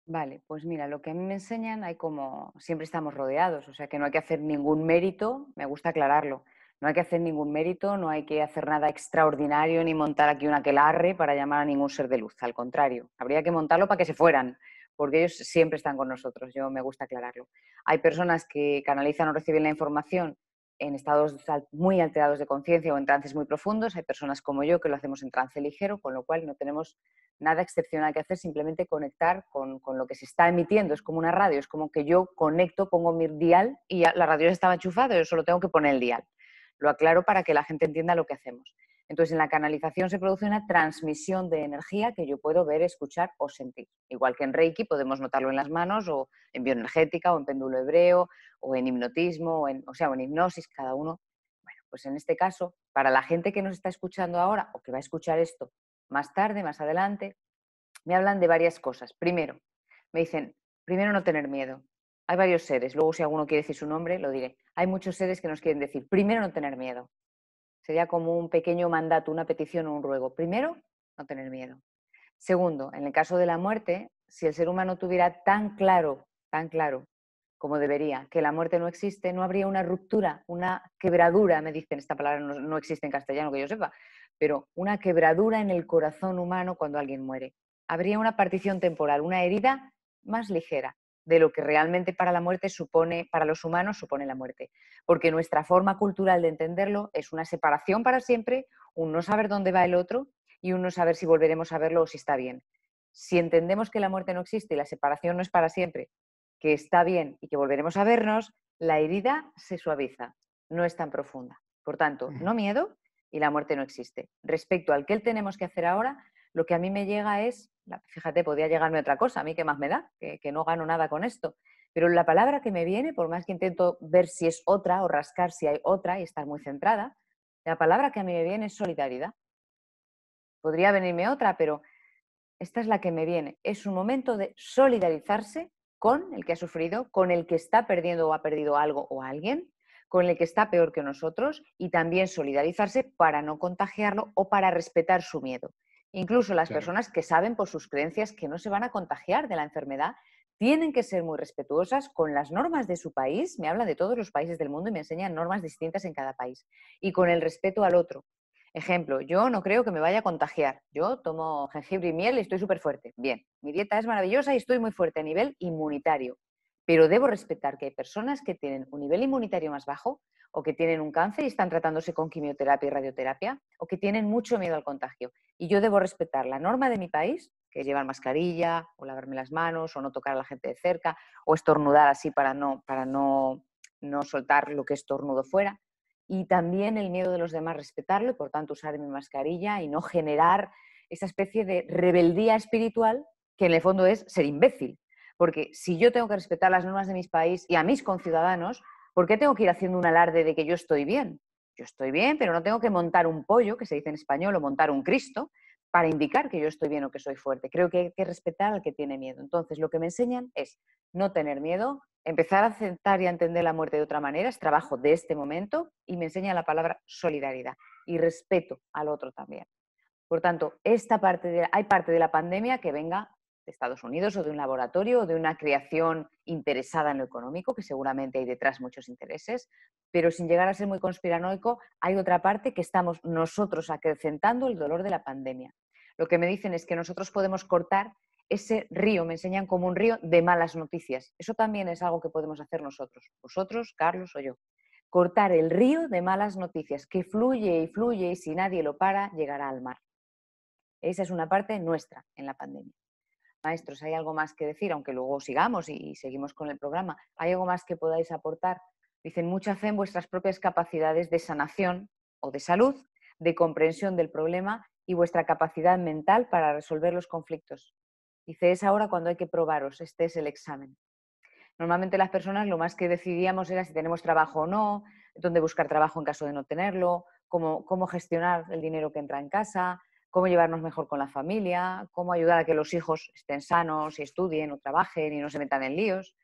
Vale, pues mira, lo que me enseñan hay como, siempre estamos rodeados, o sea que no hay que hacer ningún mérito, me gusta aclararlo, no hay que hacer ningún mérito, no hay que hacer nada extraordinario ni montar aquí un aquelarre para llamar a ningún ser de luz, al contrario, habría que montarlo para que se fueran porque ellos siempre están con nosotros, yo me gusta aclararlo. Hay personas que canalizan o reciben la información en estados muy alterados de conciencia o en trances muy profundos, hay personas como yo que lo hacemos en trance ligero, con lo cual no tenemos nada excepcional que hacer, simplemente conectar con, lo que se está emitiendo, es como una radio, es como que yo conecto, pongo mi dial y la radio ya estaba enchufada, yo solo tengo que poner el dial. Lo aclaro para que la gente entienda lo que hacemos. Entonces, en la canalización se produce una transmisión de energía que yo puedo ver, escuchar o sentir. Igual que en Reiki podemos notarlo en las manos o en bioenergética o en péndulo hebreo o en hipnotismo o, en, o sea, en hipnosis, cada uno. Bueno, pues en este caso, para la gente que nos está escuchando ahora o que va a escuchar esto más tarde, más adelante, me hablan de varias cosas. Primero, me dicen, primero no tener miedo. Hay varios seres, luego si alguno quiere decir su nombre, lo diré. Hay muchos seres que nos quieren decir, primero no tener miedo. Sería como un pequeño mandato, una petición o un ruego. Primero, no tener miedo. Segundo, en el caso de la muerte, si el ser humano tuviera tan claro, tan claro como debería, que la muerte no existe, no habría una ruptura, una quebradura, me dicen, esta palabra no, existe en castellano que yo sepa, pero una quebradura en el corazón humano cuando alguien muere. Habría una partición temporal, una herida más ligera de lo que realmente para la muerte supone, para los humanos supone la muerte. Porque nuestra forma cultural de entenderlo es una separación para siempre, un no saber dónde va el otro y un no saber si volveremos a verlo o si está bien. Si entendemos que la muerte no existe y la separación no es para siempre, que está bien y que volveremos a vernos, la herida se suaviza, no es tan profunda. Por tanto, no miedo y la muerte no existe. Respecto al que tenemos que hacer ahora, lo que a mí me llega es, fíjate, podía llegarme otra cosa, a mí qué más me da, que, que no gano nada con esto. Pero la palabra que me viene, por más que intento ver si es otra o rascar si hay otra y estar muy centrada, la palabra que a mí me viene es solidaridad. Podría venirme otra, pero esta es la que me viene. Es un momento de solidarizarse con el que ha sufrido, con el que está perdiendo o ha perdido algo o alguien, con el que está peor que nosotros y también solidarizarse para no contagiarlo o para respetar su miedo. Incluso las personas que saben por sus creencias que no se van a contagiar de la enfermedad tienen que ser muy respetuosas con las normas de su país. Me habla de todos los países del mundo y me enseñan normas distintas en cada país. Y con el respeto al otro. Ejemplo, yo no creo que me vaya a contagiar. Yo tomo jengibre y miel y estoy súper fuerte. Bien, mi dieta es maravillosa y estoy muy fuerte a nivel inmunitario. Pero debo respetar que hay personas que tienen un nivel inmunitario más bajo o que tienen un cáncer y están tratándose con quimioterapia y radioterapia o que tienen mucho miedo al contagio. Y yo debo respetar la norma de mi país, que es llevar mascarilla o lavarme las manos o no tocar a la gente de cerca o estornudar así para no, para no, soltar lo que estornudo fuera. Y también el miedo de los demás respetarlo y por tanto usar mi mascarilla y no generar esa especie de rebeldía espiritual que en el fondo es ser imbécil. Porque si yo tengo que respetar las normas de mi país y a mis conciudadanos, ¿por qué tengo que ir haciendo un alarde de que yo estoy bien? Yo estoy bien, pero no tengo que montar un pollo, que se dice en español, o montar un Cristo, para indicar que yo estoy bien o que soy fuerte. Creo que hay que respetar al que tiene miedo. Entonces, lo que me enseñan es no tener miedo, empezar a aceptar y a entender la muerte de otra manera, es trabajo de este momento, y me enseña la palabra solidaridad y respeto al otro también. Por tanto, esta parte de, hay parte de la pandemia que venga de Estados Unidos o de un laboratorio o de una creación interesada en lo económico, que seguramente hay detrás muchos intereses, pero sin llegar a ser muy conspiranoico, hay otra parte que estamos nosotros acrecentando el dolor de la pandemia. Lo que me dicen es que nosotros podemos cortar ese río, me enseñan como un río de malas noticias. Eso también es algo que podemos hacer nosotros, vosotros, Carlos o yo. Cortar el río de malas noticias que fluye y fluye y si nadie lo para, llegará al mar. Esa es una parte nuestra en la pandemia. Maestros, ¿hay algo más que decir? Aunque luego sigamos y seguimos con el programa. ¿Hay algo más que podáis aportar? Dicen, mucha fe en vuestras propias capacidades de sanación o de salud, de comprensión del problema y vuestra capacidad mental para resolver los conflictos. Dice, es ahora cuando hay que probaros, este es el examen. Normalmente las personas lo más que decidíamos era si tenemos trabajo o no, dónde buscar trabajo en caso de no tenerlo, cómo, cómo gestionar el dinero que entra en casa, cómo llevarnos mejor con la familia, cómo ayudar a que los hijos estén sanos y estudien o trabajen y no se metan en líos.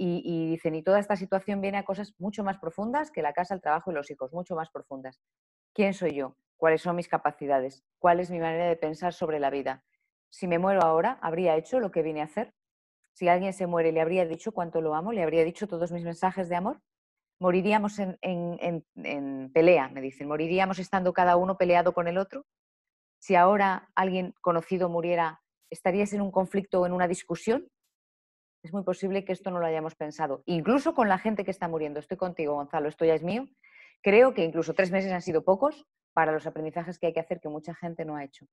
Y, dicen, y toda esta situación viene a cosas mucho más profundas que la casa, el trabajo y los hijos, mucho más profundas. ¿Quién soy yo? ¿Cuáles son mis capacidades? ¿Cuál es mi manera de pensar sobre la vida? Si me muero ahora, ¿habría hecho lo que vine a hacer? Si alguien se muere, ¿le habría dicho cuánto lo amo? ¿Le habría dicho todos mis mensajes de amor? Moriríamos en, en pelea, me dicen. ¿Moriríamos estando cada uno peleado con el otro? si ahora alguien conocido muriera, ¿estarías en un conflicto o en una discusión? Es muy posible que esto no lo hayamos pensado. Incluso con la gente que está muriendo. Estoy contigo, Gonzalo, esto ya es mío. Creo que incluso tres meses han sido pocos para los aprendizajes que hay que hacer que mucha gente no ha hecho.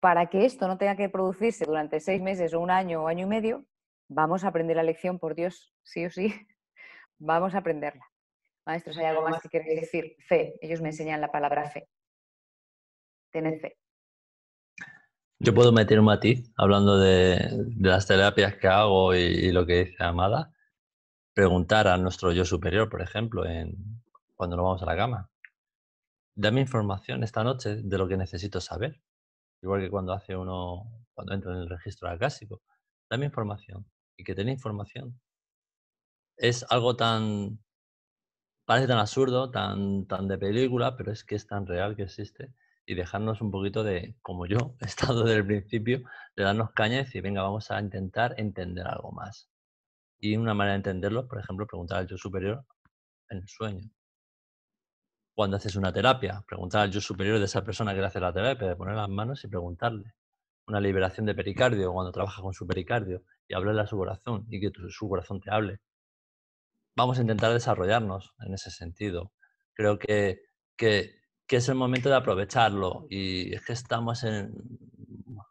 Para que esto no tenga que producirse durante seis meses o un año o año y medio, vamos a aprender la lección, por Dios, sí o sí. Vamos a aprenderla. Maestros, ¿hay algo más que queréis decir? Fe. Ellos me enseñan la palabra fe. Tened fe. Yo puedo meter un matiz hablando de, las terapias que hago y, lo que dice Amada. Preguntar a nuestro yo superior, por ejemplo, en, cuando nos vamos a la cama. Dame información esta noche de lo que necesito saber. Igual que cuando hace uno, cuando entra en el registro acásico. Dame información. Y que tenga información. Es algo tan. Parece tan absurdo, tan, tan de película, pero es que es tan real que existe y dejarnos un poquito de, como yo estado del principio, de darnos caña y decir, venga, vamos a intentar entender algo más. Y una manera de entenderlo, por ejemplo, preguntar al yo superior en el sueño. Cuando haces una terapia, preguntar al yo superior de esa persona que le hace la terapia, de poner las manos y preguntarle. Una liberación de pericardio, cuando trabaja con su pericardio y hablarle a su corazón y que su corazón te hable. Vamos a intentar desarrollarnos en ese sentido. Creo que, que que es el momento de aprovecharlo. Y es que estamos en,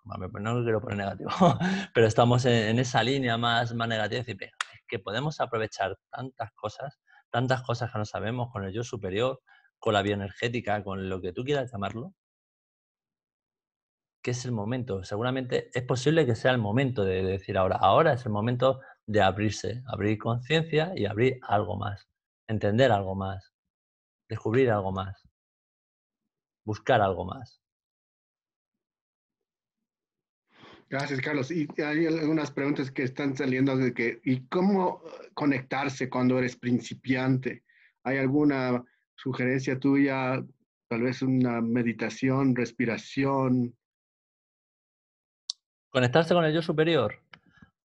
no quiero poner negativo, pero estamos en, esa línea más, negativa de decir, que podemos aprovechar tantas cosas, tantas cosas que no sabemos con el yo superior, con la bioenergética, con lo que tú quieras llamarlo, que es el momento. Seguramente es posible que sea el momento de decir ahora, ahora es el momento de abrirse, abrir conciencia y abrir algo más, entender algo más, descubrir algo más buscar algo más. Gracias, Carlos. Y hay algunas preguntas que están saliendo de que, ¿y cómo conectarse cuando eres principiante? ¿Hay alguna sugerencia tuya, tal vez una meditación, respiración? Conectarse con el yo superior.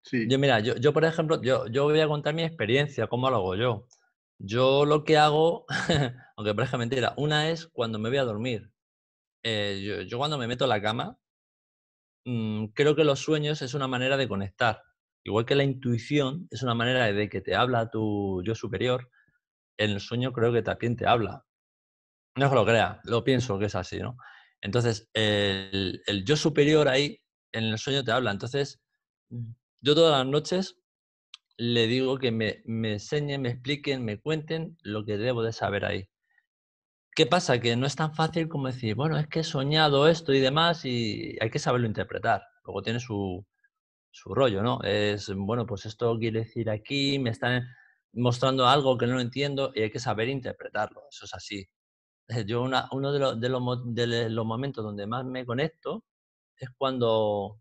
Sí. Yo, mira, yo, por ejemplo, yo, yo, voy a contar mi experiencia, cómo lo hago yo. Yo lo que hago, aunque parezca mentira, una es cuando me voy a dormir. Eh, yo, cuando me meto a la cama, mm, creo que los sueños es una manera de conectar. Igual que la intuición es una manera de que te habla tu yo superior, en el sueño creo que también te habla. No es que lo crea, lo pienso que es así, ¿no? Entonces, el, yo superior ahí, en el sueño te habla. Entonces, yo todas las noches le digo que me enseñen, me expliquen, me cuenten lo que debo de saber ahí. ¿Qué pasa? Que no es tan fácil como decir, bueno, es que he soñado esto y demás y hay que saberlo interpretar. Luego tiene su, rollo, ¿no? Es, bueno, pues esto quiere decir aquí, me están mostrando algo que no entiendo y hay que saber interpretarlo. Eso es así. Yo uno de, de, los momentos donde más me conecto es cuando,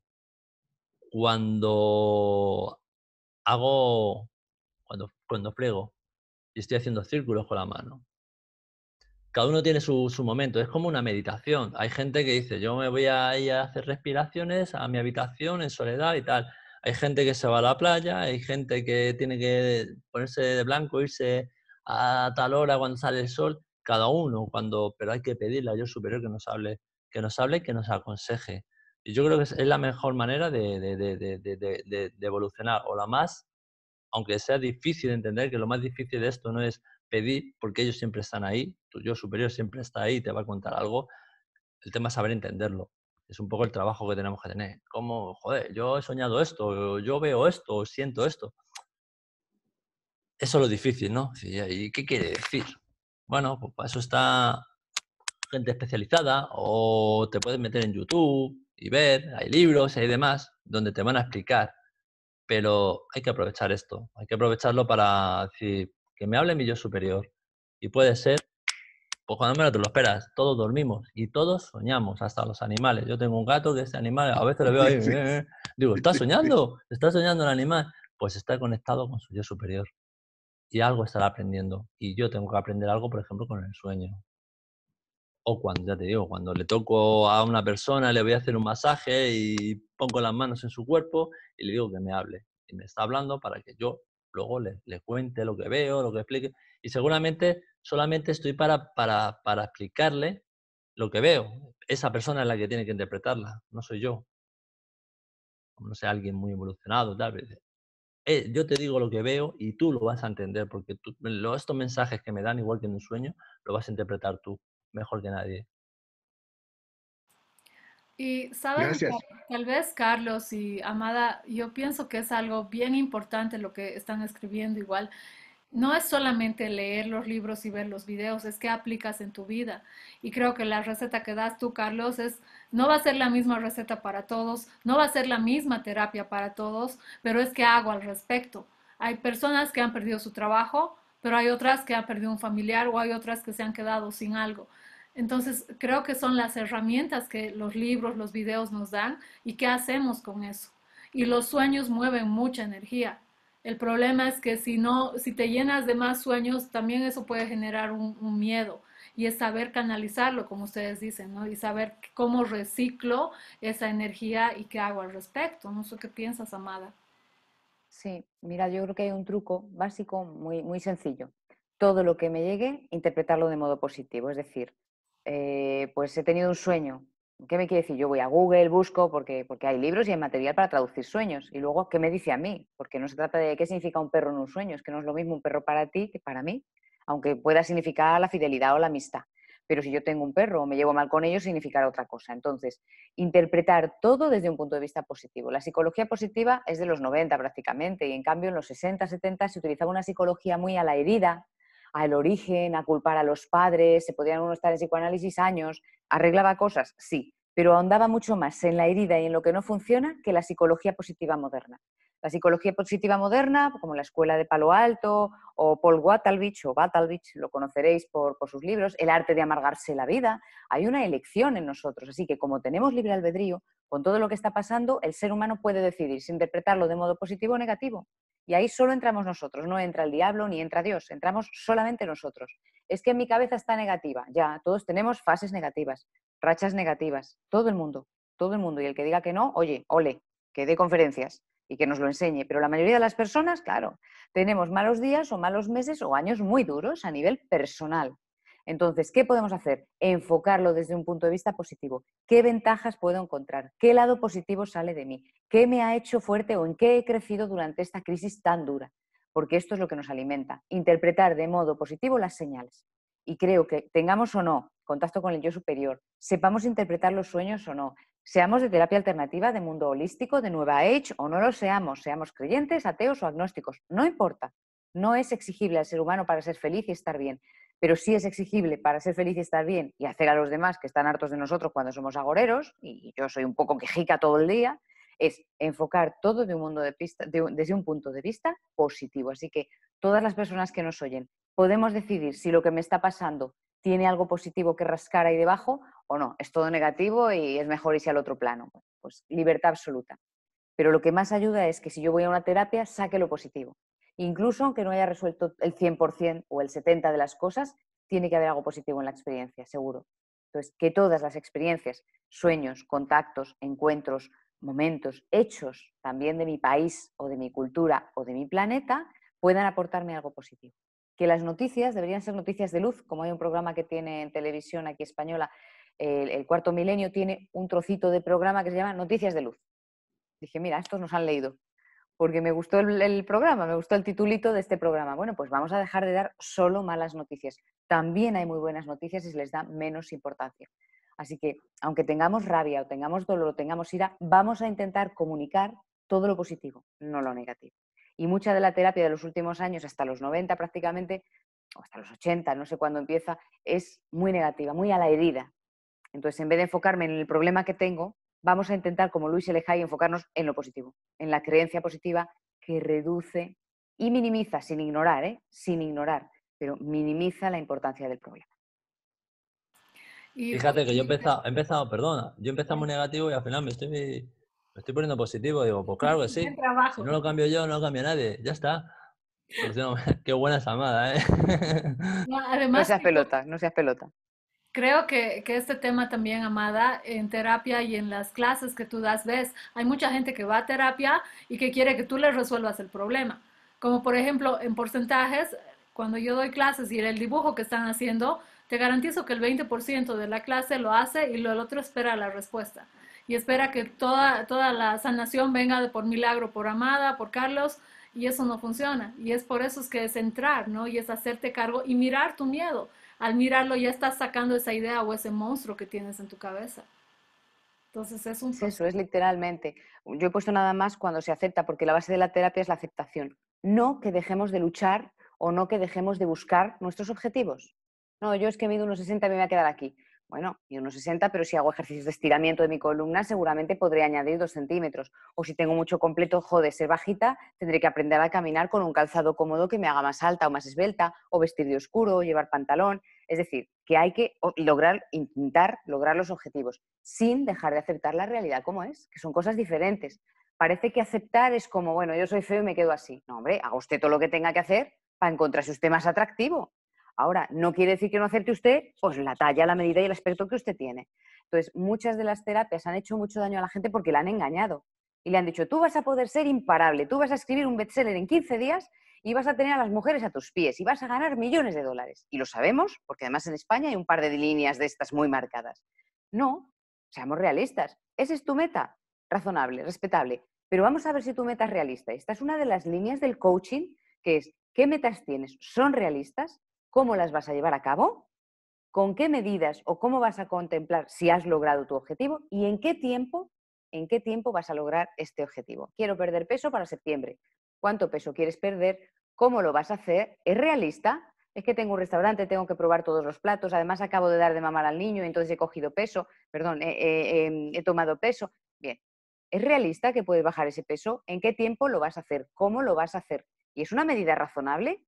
cuando hago, cuando, cuando y estoy haciendo círculos con la mano cada uno tiene su, momento, es como una meditación. Hay gente que dice, yo me voy a ir a hacer respiraciones a mi habitación en soledad y tal. Hay gente que se va a la playa, hay gente que tiene que ponerse de blanco, irse a tal hora cuando sale el sol, cada uno, cuando, pero hay que pedirle a Dios superior que nos hable, que nos hable, que nos aconseje. Y yo creo que es la mejor manera de, de evolucionar, o la más, aunque sea difícil de entender, que lo más difícil de esto no es pedir, porque ellos siempre están ahí, tu yo superior siempre está ahí te va a contar algo. El tema es saber entenderlo. Es un poco el trabajo que tenemos que tener. Como, joder, yo he soñado esto, yo veo esto, siento esto. Eso es lo difícil, ¿no? ¿Y qué quiere decir? Bueno, pues para eso está gente especializada o te puedes meter en YouTube y ver, hay libros, hay demás, donde te van a explicar. Pero hay que aprovechar esto, hay que aprovecharlo para decir, que me hable mi yo superior. Y puede ser, pues cuando menos te lo esperas, todos dormimos y todos soñamos, hasta los animales. Yo tengo un gato que este animal, a veces lo veo ahí, digo, ¿está soñando? ¿Está soñando el animal? Pues está conectado con su yo superior. Y algo estará aprendiendo. Y yo tengo que aprender algo, por ejemplo, con el sueño. O cuando, ya te digo, cuando le toco a una persona, le voy a hacer un masaje y pongo las manos en su cuerpo y le digo que me hable. Y me está hablando para que yo luego le, cuente lo que veo, lo que explique. Y seguramente solamente estoy para, para, explicarle lo que veo. Esa persona es la que tiene que interpretarla, no soy yo. No sé, alguien muy evolucionado, tal vez. Eh, yo te digo lo que veo y tú lo vas a entender, porque estos mensajes que me dan, igual que en un sueño, lo vas a interpretar tú mejor que nadie. Y sabes, tal vez Carlos y Amada, yo pienso que es algo bien importante lo que están escribiendo igual. No es solamente leer los libros y ver los videos, es que aplicas en tu vida. Y creo que la receta que das tú, Carlos, es no va a ser la misma receta para todos, no va a ser la misma terapia para todos, pero es que hago al respecto. Hay personas que han perdido su trabajo, pero hay otras que han perdido un familiar o hay otras que se han quedado sin algo. Entonces, creo que son las herramientas que los libros, los videos nos dan y qué hacemos con eso. Y los sueños mueven mucha energía. El problema es que si no, si te llenas de más sueños, también eso puede generar un, miedo y es saber canalizarlo, como ustedes dicen, Y saber cómo reciclo esa energía y qué hago al respecto. No sé qué piensas, Amada. Sí, mira, yo creo que hay un truco básico muy, muy sencillo. Todo lo que me llegue, interpretarlo de modo positivo. Es decir, eh, pues he tenido un sueño. ¿Qué me quiere decir? Yo voy a Google, busco, porque, porque hay libros y hay material para traducir sueños. Y luego, ¿qué me dice a mí? Porque no se trata de qué significa un perro en un sueño, es que no es lo mismo un perro para ti que para mí, aunque pueda significar la fidelidad o la amistad. Pero si yo tengo un perro o me llevo mal con ellos, significará otra cosa. Entonces, interpretar todo desde un punto de vista positivo. La psicología positiva es de los 90 prácticamente, y en cambio en los 60, 70 se utilizaba una psicología muy a la herida, al origen, a culpar a los padres, se podían uno estar en psicoanálisis años, arreglaba cosas, sí, pero ahondaba mucho más en la herida y en lo que no funciona que la psicología positiva moderna. La psicología positiva moderna, como la Escuela de Palo Alto o Paul Watalbich o Batalbich, lo conoceréis por, por sus libros, El arte de amargarse la vida, hay una elección en nosotros. Así que como tenemos libre albedrío, con todo lo que está pasando, el ser humano puede decidir si interpretarlo de modo positivo o negativo. Y ahí solo entramos nosotros, no entra el diablo ni entra Dios, entramos solamente nosotros. Es que en mi cabeza está negativa, ya, todos tenemos fases negativas, rachas negativas, todo el mundo, todo el mundo. Y el que diga que no, oye, ole, que dé conferencias y que nos lo enseñe. Pero la mayoría de las personas, claro, tenemos malos días o malos meses o años muy duros a nivel personal, entonces, ¿qué podemos hacer? Enfocarlo desde un punto de vista positivo. ¿Qué ventajas puedo encontrar? ¿Qué lado positivo sale de mí? ¿Qué me ha hecho fuerte o en qué he crecido durante esta crisis tan dura? Porque esto es lo que nos alimenta, interpretar de modo positivo las señales. Y creo que tengamos o no contacto con el yo superior, sepamos interpretar los sueños o no, seamos de terapia alternativa, de mundo holístico, de nueva age o no lo seamos, seamos creyentes, ateos o agnósticos, no importa. No es exigible al ser humano para ser feliz y estar bien, pero sí es exigible para ser feliz y estar bien y hacer a los demás que están hartos de nosotros cuando somos agoreros, y yo soy un poco quejica todo el día, es enfocar todo de un mundo desde un punto de vista positivo. Así que todas las personas que nos oyen, podemos decidir si lo que me está pasando tiene algo positivo que rascar ahí debajo o no, es todo negativo y es mejor irse al otro plano. Pues, pues libertad absoluta. Pero lo que más ayuda es que si yo voy a una terapia, saque lo positivo. Incluso aunque no haya resuelto el 100% o el 70% de las cosas, tiene que haber algo positivo en la experiencia, seguro. Entonces, que todas las experiencias, sueños, contactos, encuentros, momentos, hechos también de mi país o de mi cultura o de mi planeta, puedan aportarme algo positivo. Que las noticias deberían ser noticias de luz, como hay un programa que tiene en televisión aquí española, el, el, cuarto milenio tiene un trocito de programa que se llama Noticias de Luz. Dije, mira, estos nos han leído, porque me gustó el, programa, me gustó el titulito de este programa. Bueno, pues vamos a dejar de dar solo malas noticias. También hay muy buenas noticias y se les da menos importancia. Así que, aunque tengamos rabia o tengamos dolor o tengamos ira, vamos a intentar comunicar todo lo positivo, no lo negativo. Y mucha de la terapia de los últimos años, hasta los 90 prácticamente, o hasta los 80, no sé cuándo empieza, es muy negativa, muy a la herida. Entonces, en vez de enfocarme en el problema que tengo, vamos a intentar, como Luis Elejay, enfocarnos en lo positivo, en la creencia positiva que reduce y minimiza, sin ignorar, ¿eh? sin ignorar, pero minimiza la importancia del problema. Fíjate que yo he empezado, perdona, yo he empezado muy negativo y al final me estoy, poniendo positivo. Digo, pues claro que sí. no lo cambio yo, no lo cambia nadie. Ya está. qué buena llamada, ¿eh? no seas pelota, no seas pelota. Creo que, que, este tema también, Amada, en terapia y en las clases que tú das, ves, hay mucha gente que va a terapia y que quiere que tú le resuelvas el problema. Como por ejemplo, en porcentajes, cuando yo doy clases y el dibujo que están haciendo, te garantizo que el 20% de la clase lo hace y lo, el otro espera la respuesta. Y espera que toda, toda la sanación venga de por milagro, por Amada, por Carlos, y eso no funciona. Y es por eso es que es entrar, ¿no? Y es hacerte cargo y mirar tu miedo al mirarlo ya estás sacando esa idea o ese monstruo que tienes en tu cabeza. Entonces es un... Eso es literalmente. Yo he puesto nada más cuando se acepta, porque la base de la terapia es la aceptación. No que dejemos de luchar o no que dejemos de buscar nuestros objetivos. No, yo es que he mido unos 60 y me voy a quedar aquí bueno, yo no 60, pero si hago ejercicios de estiramiento de mi columna, seguramente podré añadir dos centímetros. O si tengo mucho completo, joder, ser bajita, tendré que aprender a caminar con un calzado cómodo que me haga más alta o más esbelta, o vestir de oscuro, o llevar pantalón. Es decir, que hay que lograr, intentar lograr los objetivos sin dejar de aceptar la realidad como es, que son cosas diferentes. Parece que aceptar es como, bueno, yo soy feo y me quedo así. No, hombre, haga usted todo lo que tenga que hacer para encontrarse usted más atractivo. Ahora, no quiere decir que no acepte usted pues, la talla, la medida y el aspecto que usted tiene. Entonces, muchas de las terapias han hecho mucho daño a la gente porque la han engañado. Y le han dicho, tú vas a poder ser imparable, tú vas a escribir un bestseller en 15 días y vas a tener a las mujeres a tus pies y vas a ganar millones de dólares. Y lo sabemos, porque además en España hay un par de líneas de estas muy marcadas. No, seamos realistas. Esa es tu meta, razonable, respetable. Pero vamos a ver si tu meta es realista. Esta es una de las líneas del coaching, que es, ¿qué metas tienes? ¿Son realistas? cómo las vas a llevar a cabo, con qué medidas o cómo vas a contemplar si has logrado tu objetivo y en qué tiempo, en qué tiempo vas a lograr este objetivo. Quiero perder peso para septiembre. ¿Cuánto peso quieres perder? ¿Cómo lo vas a hacer? ¿Es realista? Es que tengo un restaurante, tengo que probar todos los platos, además acabo de dar de mamar al niño, entonces he cogido peso, perdón, he em, tomado peso. Bien, ¿es realista que puedes bajar ese peso? ¿En qué tiempo lo vas a hacer? ¿Cómo lo vas a hacer? ¿Y es una medida razonable?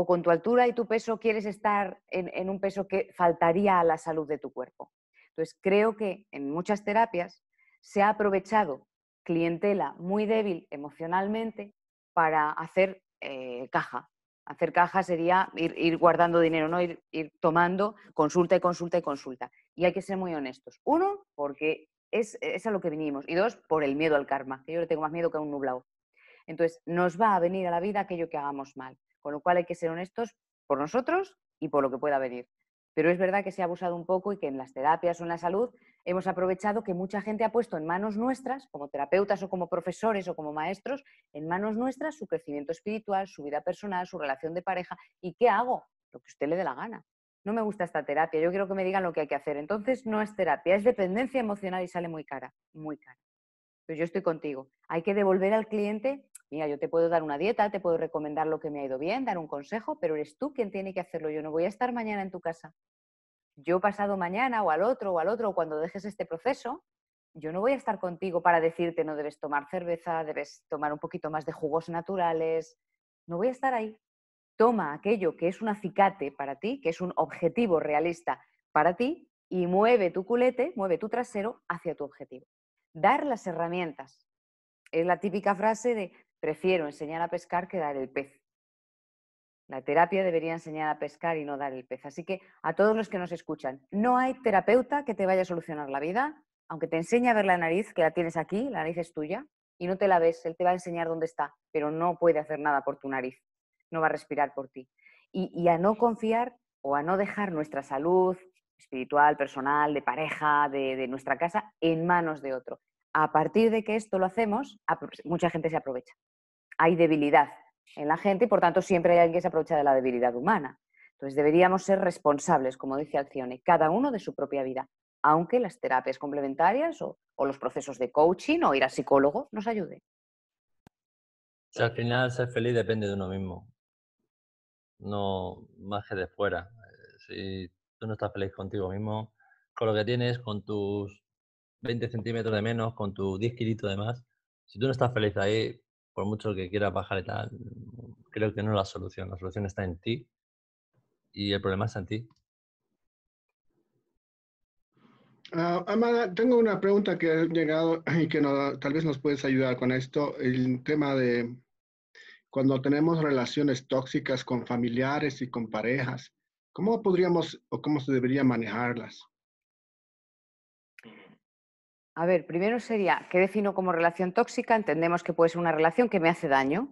o con tu altura y tu peso quieres estar en, un peso que faltaría a la salud de tu cuerpo. Entonces, creo que en muchas terapias se ha aprovechado clientela muy débil emocionalmente para hacer eh, caja. Hacer caja sería ir, guardando dinero, no ir, tomando consulta y consulta y consulta. Y hay que ser muy honestos. Uno, porque es, es a lo que vinimos. Y dos, por el miedo al karma, que yo le tengo más miedo que a un nublado. Entonces, nos va a venir a la vida aquello que hagamos mal. Con lo cual hay que ser honestos por nosotros y por lo que pueda venir. Pero es verdad que se ha abusado un poco y que en las terapias o en la salud hemos aprovechado que mucha gente ha puesto en manos nuestras, como terapeutas o como profesores o como maestros, en manos nuestras su crecimiento espiritual, su vida personal, su relación de pareja. ¿Y qué hago? Lo que usted le dé la gana. No me gusta esta terapia, yo quiero que me digan lo que hay que hacer. Entonces no es terapia, es dependencia emocional y sale muy cara, muy cara. Pues yo estoy contigo. Hay que devolver al cliente Mira, yo te puedo dar una dieta, te puedo recomendar lo que me ha ido bien, dar un consejo, pero eres tú quien tiene que hacerlo. Yo no voy a estar mañana en tu casa. Yo pasado mañana o al otro o al otro, cuando dejes este proceso, yo no voy a estar contigo para decirte no debes tomar cerveza, debes tomar un poquito más de jugos naturales. No voy a estar ahí. Toma aquello que es un acicate para ti, que es un objetivo realista para ti, y mueve tu culete, mueve tu trasero hacia tu objetivo. Dar las herramientas. Es la típica frase de Prefiero enseñar a pescar que dar el pez. La terapia debería enseñar a pescar y no dar el pez. Así que a todos los que nos escuchan, no hay terapeuta que te vaya a solucionar la vida, aunque te enseñe a ver la nariz, que la tienes aquí, la nariz es tuya, y no te la ves, él te va a enseñar dónde está, pero no puede hacer nada por tu nariz, no va a respirar por ti. Y, a no confiar o a no dejar nuestra salud espiritual, personal, de pareja, de nuestra casa, en manos de otro. A partir de que esto lo hacemos, mucha gente se aprovecha hay debilidad en la gente y por tanto siempre hay alguien que se aprovecha de la debilidad humana. Entonces deberíamos ser responsables, como dice Alcione, cada uno de su propia vida, aunque las terapias complementarias o, los procesos de coaching o ir a psicólogo nos ayuden. al final ser feliz depende de uno mismo, no más que de fuera. Si tú no estás feliz contigo mismo, con lo que tienes, con tus 20 centímetros de menos, con tu 10 kilitos de más, si tú no estás feliz ahí, por mucho que quiera bajar y tal, mm, creo que no es la solución. La solución está en ti y el problema está en ti. Ah, Amada, tengo una pregunta que ha llegado y que tal vez nos puedes ayudar con esto. El tema de cuando tenemos relaciones tóxicas con familiares y con parejas, ¿cómo podríamos o cómo se debería manejarlas? A ver, primero sería, ¿qué defino como relación tóxica? Entendemos que puede ser una relación que me hace daño,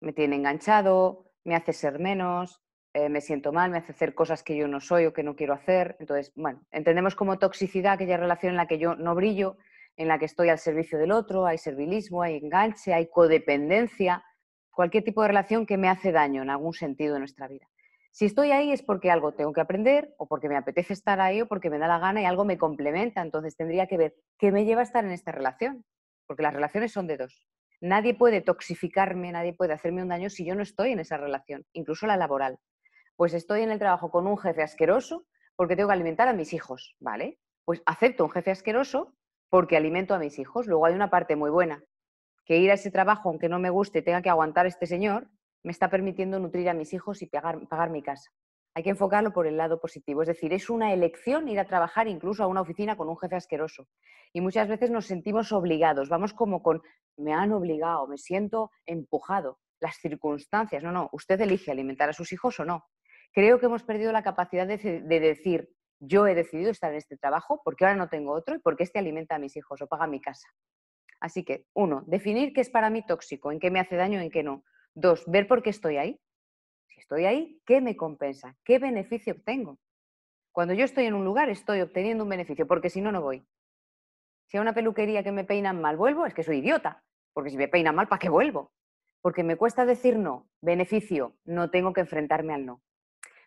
me tiene enganchado, me hace ser menos, eh, me siento mal, me hace hacer cosas que yo no soy o que no quiero hacer. Entonces, bueno, entendemos como toxicidad aquella relación en la que yo no brillo, en la que estoy al servicio del otro, hay servilismo, hay enganche, hay codependencia, cualquier tipo de relación que me hace daño en algún sentido de nuestra vida. Si estoy ahí es porque algo tengo que aprender o porque me apetece estar ahí o porque me da la gana y algo me complementa. Entonces tendría que ver qué me lleva a estar en esta relación, porque las relaciones son de dos. Nadie puede toxificarme, nadie puede hacerme un daño si yo no estoy en esa relación, incluso la laboral. Pues estoy en el trabajo con un jefe asqueroso porque tengo que alimentar a mis hijos, ¿vale? Pues acepto un jefe asqueroso porque alimento a mis hijos. Luego hay una parte muy buena, que ir a ese trabajo, aunque no me guste, tenga que aguantar a este señor, me está permitiendo nutrir a mis hijos y pagar, mi casa. Hay que enfocarlo por el lado positivo. Es decir, es una elección ir a trabajar incluso a una oficina con un jefe asqueroso. Y muchas veces nos sentimos obligados, vamos como con, me han obligado, me siento empujado, las circunstancias. No, no, usted elige alimentar a sus hijos o no. Creo que hemos perdido la capacidad de, decir, yo he decidido estar en este trabajo porque ahora no tengo otro y porque este alimenta a mis hijos o paga mi casa. Así que, uno, definir qué es para mí tóxico, en qué me hace daño, y en qué no. Dos, ver por qué estoy ahí. Si estoy ahí, ¿qué me compensa? ¿Qué beneficio obtengo? Cuando yo estoy en un lugar, estoy obteniendo un beneficio, porque si no, no voy. Si a una peluquería que me peinan mal vuelvo, es que soy idiota, porque si me peinan mal, ¿para qué vuelvo? Porque me cuesta decir no, beneficio, no tengo que enfrentarme al no.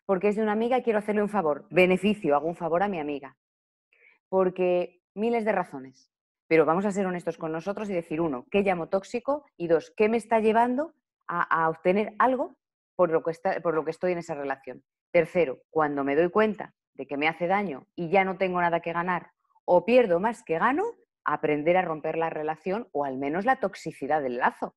Porque es de una amiga y quiero hacerle un favor, beneficio, hago un favor a mi amiga. Porque miles de razones. Pero vamos a ser honestos con nosotros y decir, uno, ¿qué llamo tóxico? Y dos, ¿qué me está llevando a, obtener algo por lo, que estoy en esa relación. Tercero, cuando me doy cuenta de que me hace daño y ya no tengo nada que ganar o pierdo más que gano, aprender a romper la relación o al menos la toxicidad del lazo.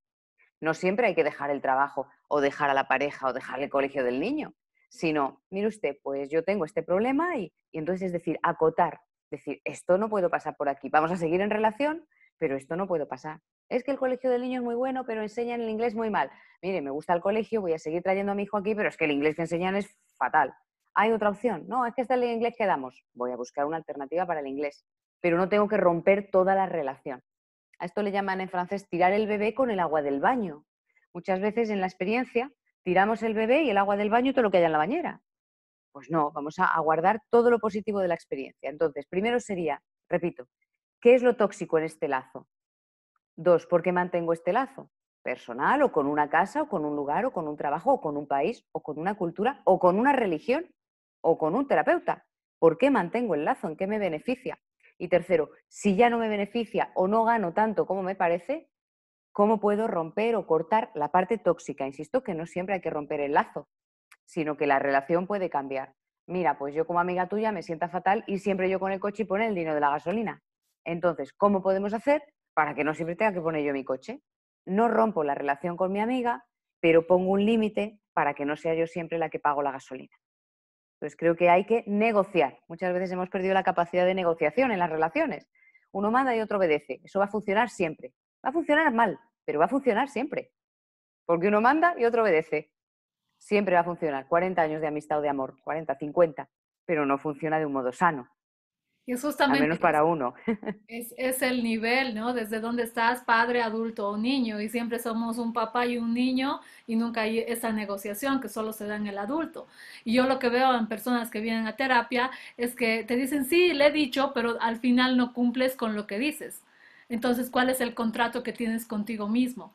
No siempre hay que dejar el trabajo o dejar a la pareja o dejar el colegio del niño, sino, mire usted, pues yo tengo este problema y, y entonces es decir, acotar, decir, esto no puedo pasar por aquí, vamos a seguir en relación, pero esto no puedo pasar es que el colegio del niño es muy bueno, pero enseñan el inglés muy mal. Mire, me gusta el colegio, voy a seguir trayendo a mi hijo aquí, pero es que el inglés que enseñan es fatal. Hay otra opción, no, es que está el inglés quedamos. Voy a buscar una alternativa para el inglés, pero no tengo que romper toda la relación. A esto le llaman en francés tirar el bebé con el agua del baño. Muchas veces en la experiencia tiramos el bebé y el agua del baño y todo lo que haya en la bañera. Pues no, vamos a guardar todo lo positivo de la experiencia. Entonces, primero sería, repito, ¿qué es lo tóxico en este lazo? Dos, ¿por qué mantengo este lazo? Personal o con una casa o con un lugar o con un trabajo o con un país o con una cultura o con una religión o con un terapeuta. ¿Por qué mantengo el lazo? ¿En qué me beneficia? Y tercero, si ya no me beneficia o no gano tanto como me parece, ¿cómo puedo romper o cortar la parte tóxica? Insisto que no siempre hay que romper el lazo, sino que la relación puede cambiar. Mira, pues yo como amiga tuya me sienta fatal y siempre yo con el coche y pone el dinero de la gasolina. Entonces, ¿cómo podemos hacer para que no siempre tenga que poner yo mi coche. No rompo la relación con mi amiga, pero pongo un límite para que no sea yo siempre la que pago la gasolina. Entonces creo que hay que negociar. Muchas veces hemos perdido la capacidad de negociación en las relaciones. Uno manda y otro obedece. Eso va a funcionar siempre. Va a funcionar mal, pero va a funcionar siempre. Porque uno manda y otro obedece. Siempre va a funcionar. 40 años de amistad o de amor, 40, 50, pero no funciona de un modo sano. Y justamente... menos para uno. Es, el nivel, ¿no? Desde dónde estás, padre, adulto o niño. Y siempre somos un papá y un niño y nunca hay esa negociación que solo se da en el adulto. Y yo lo que veo en personas que vienen a terapia es que te dicen, sí, le he dicho, pero al final no cumples con lo que dices. Entonces, ¿cuál es el contrato que tienes contigo mismo?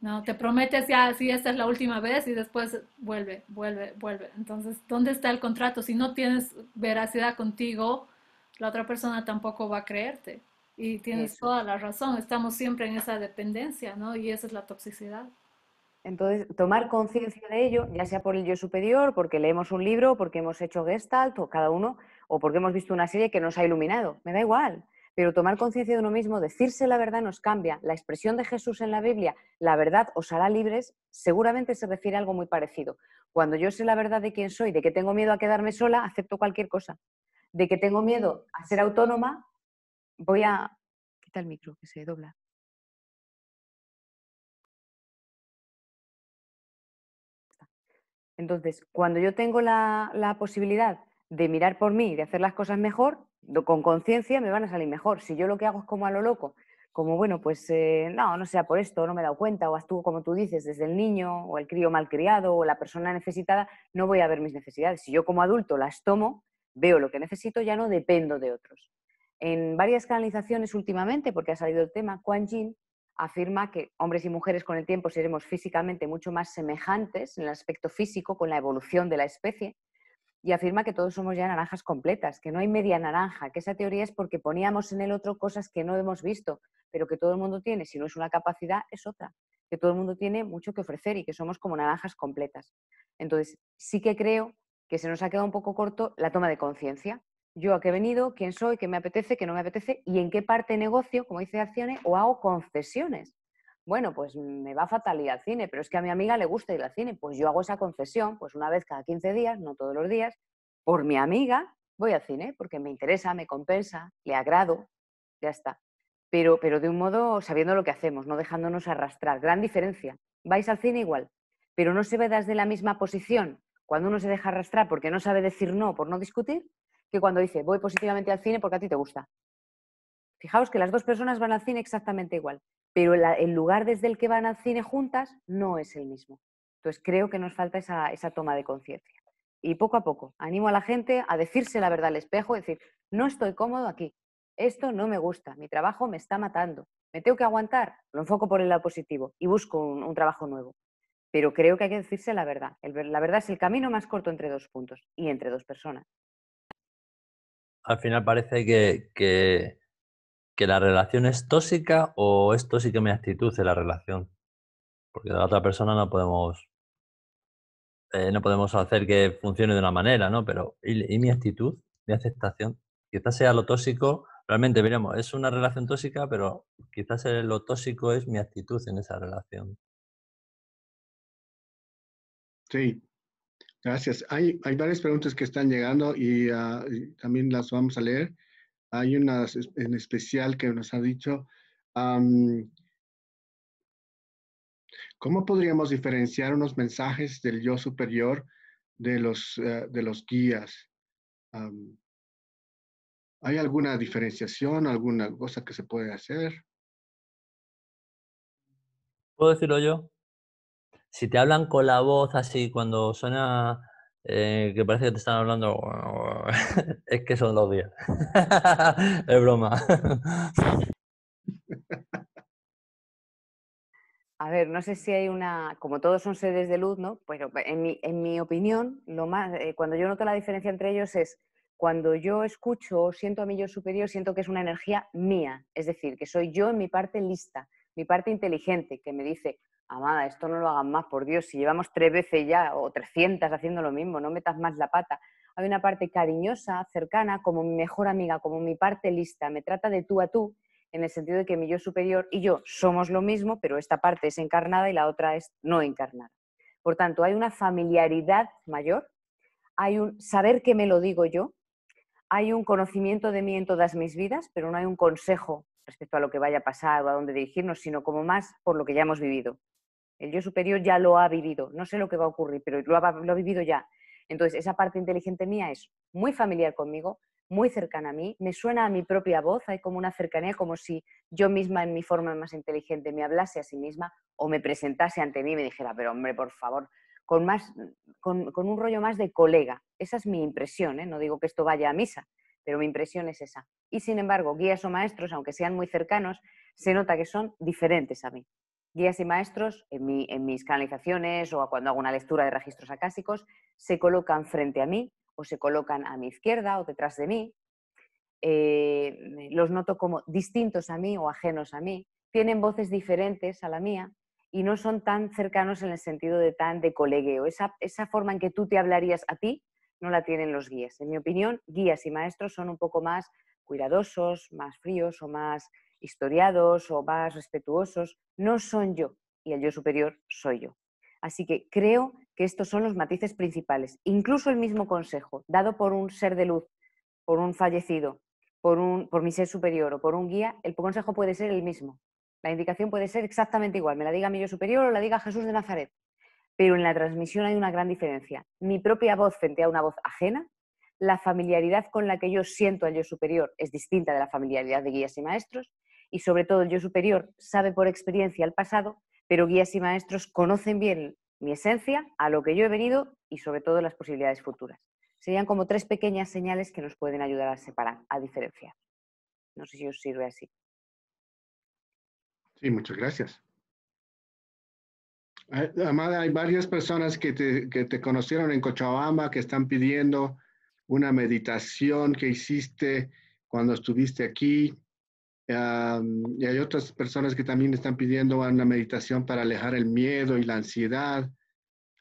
¿no? Te prometes ya, sí, esta es la última vez y después vuelve, vuelve, vuelve. Entonces, ¿dónde está el contrato? Si no tienes veracidad contigo, la otra persona tampoco va a creerte. Y tienes toda la razón, estamos siempre en esa dependencia, ¿no? Y esa es la toxicidad. Entonces, tomar conciencia de ello, ya sea por el yo superior, porque leemos un libro, porque hemos hecho gestalt, o cada uno, o porque hemos visto una serie que nos ha iluminado, me da igual. Pero tomar conciencia de uno mismo, decirse la verdad nos cambia. La expresión de Jesús en la Biblia, la verdad os hará libres, seguramente se refiere a algo muy parecido. Cuando yo sé la verdad de quién soy, de que tengo miedo a quedarme sola, acepto cualquier cosa de que tengo miedo a ser autónoma, voy a... Quita el micro, que se dobla. Entonces, cuando yo tengo la, posibilidad de mirar por mí, de hacer las cosas mejor, con conciencia me van a salir mejor. Si yo lo que hago es como a lo loco, como bueno, pues eh, no, no sea por esto, no me he dado cuenta, o actúo como tú dices, desde el niño, o el crío malcriado, o la persona necesitada, no voy a ver mis necesidades. Si yo como adulto las tomo, veo lo que necesito, ya no dependo de otros. En varias canalizaciones últimamente, porque ha salido el tema, Quan Yin afirma que hombres y mujeres con el tiempo seremos físicamente mucho más semejantes en el aspecto físico con la evolución de la especie y afirma que todos somos ya naranjas completas, que no hay media naranja, que esa teoría es porque poníamos en el otro cosas que no hemos visto, pero que todo el mundo tiene, si no es una capacidad, es otra, que todo el mundo tiene mucho que ofrecer y que somos como naranjas completas. Entonces, sí que creo que se nos ha quedado un poco corto la toma de conciencia. Yo a qué he venido, quién soy, qué me apetece, qué no me apetece y en qué parte negocio, como dice acciones, o hago concesiones. Bueno, pues me va fatal ir al cine, pero es que a mi amiga le gusta ir al cine. Pues yo hago esa concesión, pues una vez cada 15 días, no todos los días, por mi amiga voy al cine porque me interesa, me compensa, le agrado, ya está. Pero, pero de un modo sabiendo lo que hacemos, no dejándonos arrastrar. Gran diferencia. Vais al cine igual, pero no se ve desde la misma posición cuando uno se deja arrastrar porque no sabe decir no por no discutir, que cuando dice voy positivamente al cine porque a ti te gusta. Fijaos que las dos personas van al cine exactamente igual, pero el lugar desde el que van al cine juntas no es el mismo. Entonces creo que nos falta esa, toma de conciencia. Y poco a poco, animo a la gente a decirse la verdad al espejo, decir, no estoy cómodo aquí, esto no me gusta, mi trabajo me está matando, me tengo que aguantar, lo enfoco por el lado positivo y busco un trabajo nuevo. Pero creo que hay que decirse la verdad. la verdad es el camino más corto entre dos puntos y entre dos personas. Al final parece que, que, la relación es tóxica o es tóxica mi actitud en la relación. Porque de la otra persona no podemos eh, no podemos hacer que funcione de una manera, ¿no? Pero, ¿y, mi actitud, mi aceptación? Quizás sea lo tóxico, realmente, veremos, es una relación tóxica, pero quizás lo tóxico es mi actitud en esa relación. Sí, gracias. Hay, hay varias preguntas que están llegando y, ah, también las vamos a leer. Hay una en especial que nos ha dicho, ¿cómo podríamos diferenciar unos mensajes del yo superior de los, eh, de los guías? ¿Hay alguna diferenciación, alguna cosa que se puede hacer? ¿Puedo decirlo yo? si te hablan con la voz así, cuando suena eh, que parece que te están hablando, es que son los días. es broma. A ver, no sé si hay una, como todos son sedes de luz, ¿no? Pero en mi, opinión, lo más, eh, cuando yo noto la diferencia entre ellos es cuando yo escucho o siento a mí yo superior, siento que es una energía mía, es decir, que soy yo en mi parte lista, mi parte inteligente, que me dice, amada, esto no lo hagan más, por Dios, si llevamos tres veces ya o trescientas haciendo lo mismo, no metas más la pata. Hay una parte cariñosa, cercana, como mi mejor amiga, como mi parte lista, me trata de tú a tú, en el sentido de que mi yo superior y yo somos lo mismo, pero esta parte es encarnada y la otra es no encarnada. Por tanto, hay una familiaridad mayor, hay un saber que me lo digo yo, hay un conocimiento de mí en todas mis vidas, pero no hay un consejo respecto a lo que vaya a pasar o a dónde dirigirnos, sino como más por lo que ya hemos vivido. El yo superior ya lo ha vivido. No sé lo que va a ocurrir, pero lo ha, vivido ya. Entonces, esa parte inteligente mía es muy familiar conmigo, muy cercana a mí, me suena a mi propia voz, hay como una cercanía, como si yo misma en mi forma más inteligente me hablase a sí misma o me presentase ante mí y me dijera, pero hombre, por favor, con, más, con, un rollo más de colega. Esa es mi impresión, ¿eh? no digo que esto vaya a misa, pero mi impresión es esa. Y sin embargo, guías o maestros, aunque sean muy cercanos, se nota que son diferentes a mí guías y maestros, en, mis canalizaciones o cuando hago una lectura de registros acásicos, se colocan frente a mí o se colocan a mi izquierda o detrás de mí. Eh, los noto como distintos a mí o ajenos a mí. Tienen voces diferentes a la mía y no son tan cercanos en el sentido de tan de colegueo. Esa, esa forma en que tú te hablarías a ti no la tienen los guías. En mi opinión, guías y maestros son un poco más cuidadosos, más fríos o más historiados o más respetuosos, no son yo y el yo superior soy yo. Así que creo que estos son los matices principales. Incluso el mismo consejo, dado por un ser de luz, por un fallecido, por, por mi ser superior o por un guía, el consejo puede ser el mismo. La indicación puede ser exactamente igual, me la diga mi yo superior o la diga Jesús de Nazaret. Pero en la transmisión hay una gran diferencia. Mi propia voz frente a una voz ajena, la familiaridad con la que yo siento al yo superior es distinta de la familiaridad de guías y maestros, y sobre todo el yo superior sabe por experiencia el pasado, pero guías y maestros conocen bien mi esencia, a lo que yo he venido y sobre todo las posibilidades futuras. Serían como tres pequeñas señales que nos pueden ayudar a separar, a diferenciar. No sé si os sirve así. Sí, muchas gracias. Amada, hay varias personas que te, que te conocieron en Cochabamba que están pidiendo una meditación que hiciste cuando estuviste aquí y hay otras personas que también están pidiendo una meditación para alejar el miedo y la ansiedad.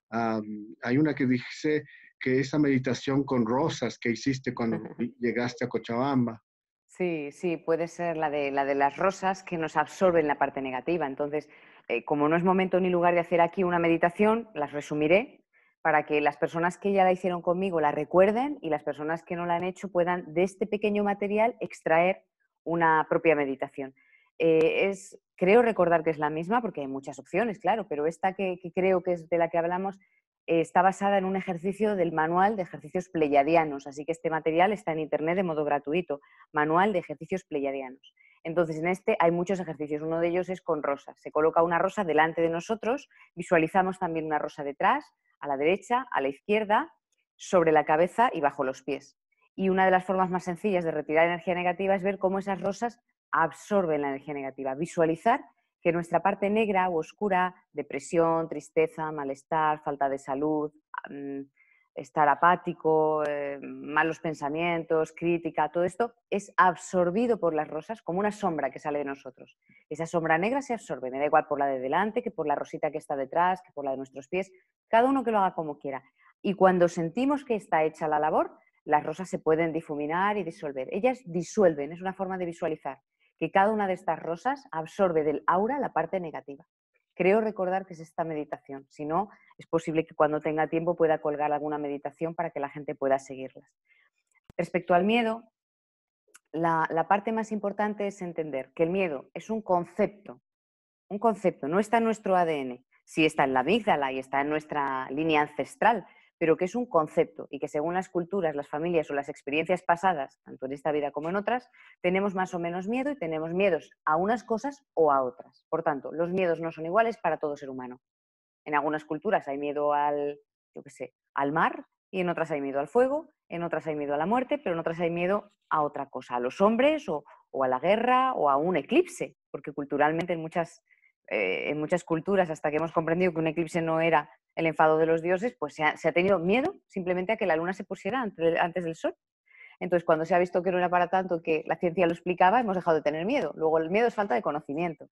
hay una que dice que esa meditación con rosas que hiciste cuando llegaste a Cochabamba. Sí, sí, puede ser la de, la de las rosas que nos absorben la parte negativa. Entonces, eh, como no es momento ni lugar de hacer aquí una meditación, las resumiré para que las personas que ya la hicieron conmigo la recuerden y las personas que no la han hecho puedan de este pequeño material extraer una propia meditación. Eh, es, creo recordar que es la misma, porque hay muchas opciones, claro, pero esta que, creo que es de la que hablamos eh, está basada en un ejercicio del manual de ejercicios pleyadianos, así que este material está en internet de modo gratuito, manual de ejercicios pleyadianos. Entonces, en este hay muchos ejercicios. Uno de ellos es con rosas. Se coloca una rosa delante de nosotros, visualizamos también una rosa detrás, a la derecha, a la izquierda, sobre la cabeza y bajo los pies. Y una de las formas más sencillas de retirar energía negativa es ver cómo esas rosas absorben la energía negativa. Visualizar que nuestra parte negra o oscura, depresión, tristeza, malestar, falta de salud, mm, estar apático, eh, malos pensamientos, crítica, todo esto es absorbido por las rosas como una sombra que sale de nosotros. Esa sombra negra se absorbe, me da igual por la de delante, que por la rosita que está detrás, que por la de nuestros pies, cada uno que lo haga como quiera. Y cuando sentimos que está hecha la labor, las rosas se pueden difuminar y disolver. Ellas disuelven, es una forma de visualizar que cada una de estas rosas absorbe del aura la parte negativa. Creo recordar que es esta meditación. Si no, es posible que cuando tenga tiempo pueda colgar alguna meditación para que la gente pueda seguirlas. Respecto al miedo, la, parte más importante es entender que el miedo es un concepto, un concepto, no está en nuestro ADN, sí está en la amígdala y está en nuestra línea ancestral, pero que es un concepto y que según las culturas, las familias o las experiencias pasadas, tanto en esta vida como en otras, tenemos más o menos miedo y tenemos miedos a unas cosas o a otras. Por tanto, los miedos no son iguales para todo ser humano. En algunas culturas hay miedo al, yo sé, al mar y en otras hay miedo al fuego, en otras hay miedo a la muerte, pero en otras hay miedo a otra cosa, a los hombres o a la guerra o a un eclipse, porque culturalmente en muchas eh, en muchas culturas, hasta que hemos comprendido que un eclipse no era el enfado de los dioses, pues se ha, tenido miedo simplemente a que la luna se pusiera antes, del sol. Entonces, cuando se ha visto que no era para tanto que la ciencia lo explicaba, hemos dejado de tener miedo. Luego, el miedo es falta de conocimiento.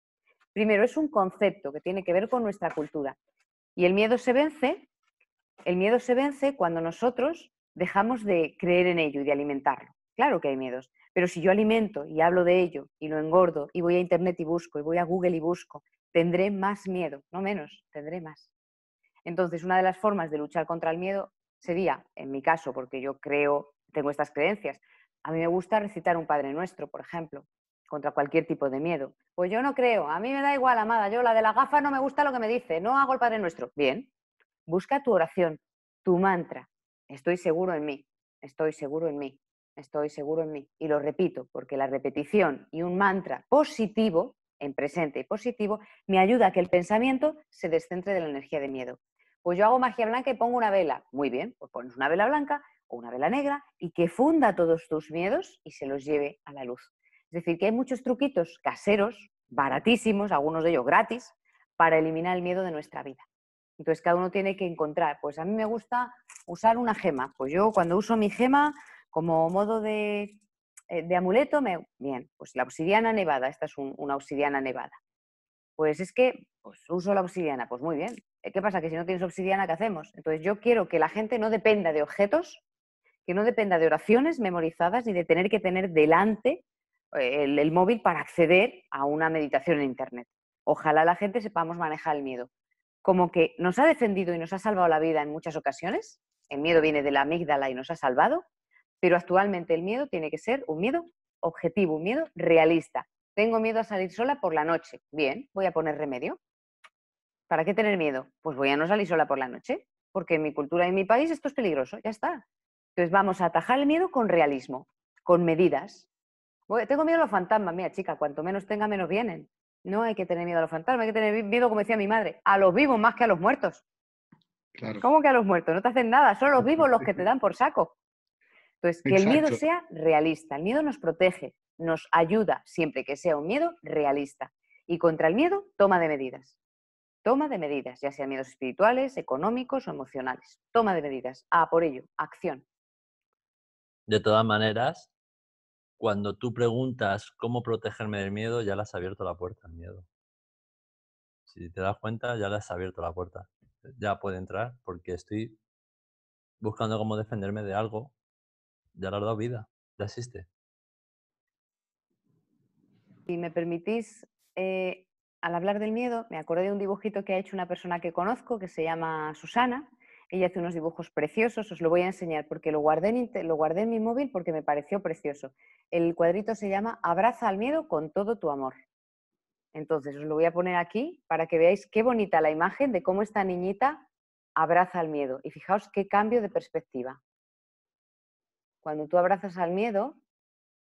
Primero, es un concepto que tiene que ver con nuestra cultura. Y el miedo se vence, el miedo se vence cuando nosotros dejamos de creer en ello y de alimentarlo. Claro que hay miedos. Pero si yo alimento y hablo de ello y lo engordo y voy a Internet y busco y voy a Google y busco, tendré más miedo, no menos, tendré más. Entonces, una de las formas de luchar contra el miedo sería, en mi caso, porque yo creo, tengo estas creencias, a mí me gusta recitar un Padre Nuestro, por ejemplo, contra cualquier tipo de miedo. Pues yo no creo, a mí me da igual, amada, yo la de la gafa no me gusta lo que me dice, no hago el Padre Nuestro. Bien, busca tu oración, tu mantra. Estoy seguro en mí, estoy seguro en mí, estoy seguro en mí. Y lo repito, porque la repetición y un mantra positivo, en presente y positivo, me ayuda a que el pensamiento se descentre de la energía de miedo. Pues yo hago magia blanca y pongo una vela. Muy bien, pues pones una vela blanca o una vela negra y que funda todos tus miedos y se los lleve a la luz. Es decir, que hay muchos truquitos caseros, baratísimos, algunos de ellos gratis, para eliminar el miedo de nuestra vida. Entonces cada uno tiene que encontrar, pues a mí me gusta usar una gema. Pues yo cuando uso mi gema como modo de, eh, amuleto, bien, pues la obsidiana nevada, esta es una obsidiana nevada. Pues es que pues uso la obsidiana, pues muy bien. Eh, ¿Qué pasa? Que si no tienes obsidiana, ¿qué hacemos? Entonces yo quiero que la gente no dependa de objetos, que no dependa de oraciones memorizadas ni de tener que tener delante eh, el, el móvil para acceder a una meditación en Internet. Ojalá la gente sepamos manejar el miedo. Como que nos ha defendido y nos ha salvado la vida en muchas ocasiones, el miedo viene de la amígdala y nos ha salvado, pero actualmente el miedo tiene que ser un miedo objetivo, un miedo realista. Tengo miedo a salir sola por la noche. Bien, voy a poner remedio. ¿Para qué tener miedo? Pues voy a no salir sola por la noche, porque en mi cultura y en mi país esto es peligroso, ya está. Entonces vamos a atajar el miedo con realismo, con medidas. tengo miedo a los fantasmas, mira chica, cuanto menos tenga, menos vienen. No hay que tener miedo a los fantasmas, hay que tener miedo, como decía mi madre, a los vivos más que a los muertos. ¿Cómo que a los muertos? No te hacen nada, son los vivos los que te dan por saco. Entonces, que el miedo sea realista. El miedo nos protege, nos ayuda siempre que sea un miedo realista. Y contra el miedo, toma de medidas. Toma de medidas, ya sean miedos espirituales, económicos o emocionales. Toma de medidas. A ah, por ello, acción. De todas maneras, cuando tú preguntas cómo protegerme del miedo, ya le has abierto la puerta al miedo. Si te das cuenta, ya le has abierto la puerta. Ya puede entrar porque estoy buscando cómo defenderme de algo ya le has dado vida, ya existe. Si me permitís, eh, al hablar del miedo, me acordé de un dibujito que ha hecho una persona que conozco que se llama Susana. Ella hace unos dibujos preciosos, os lo voy a enseñar porque lo guardé en, lo guardé en mi móvil porque me pareció precioso. El cuadrito se llama Abraza al miedo con todo tu amor. Entonces, os lo voy a poner aquí para que veáis qué bonita la imagen de cómo esta niñita abraza al miedo. Y fijaos qué cambio de perspectiva. Cuando tú abrazas al miedo,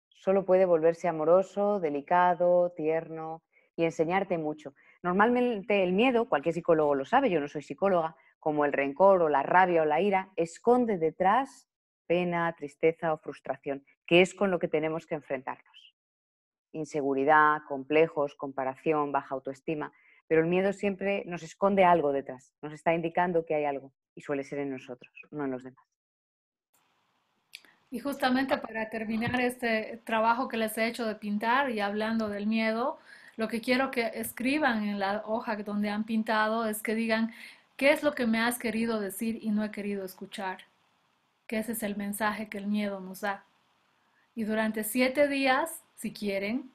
solo puede volverse amoroso, delicado, tierno y enseñarte mucho. Normalmente el miedo, cualquier psicólogo lo sabe, yo no soy psicóloga, como el rencor o la rabia o la ira, esconde detrás pena, tristeza o frustración, que es con lo que tenemos que enfrentarnos. Inseguridad, complejos, comparación, baja autoestima, pero el miedo siempre nos esconde algo detrás, nos está indicando que hay algo y suele ser en nosotros, no en los demás. Y justamente para terminar este trabajo que les he hecho de pintar y hablando del miedo, lo que quiero que escriban en la hoja donde han pintado es que digan, ¿qué es lo que me has querido decir y no he querido escuchar? Que ese es el mensaje que el miedo nos da. Y durante siete días, si quieren,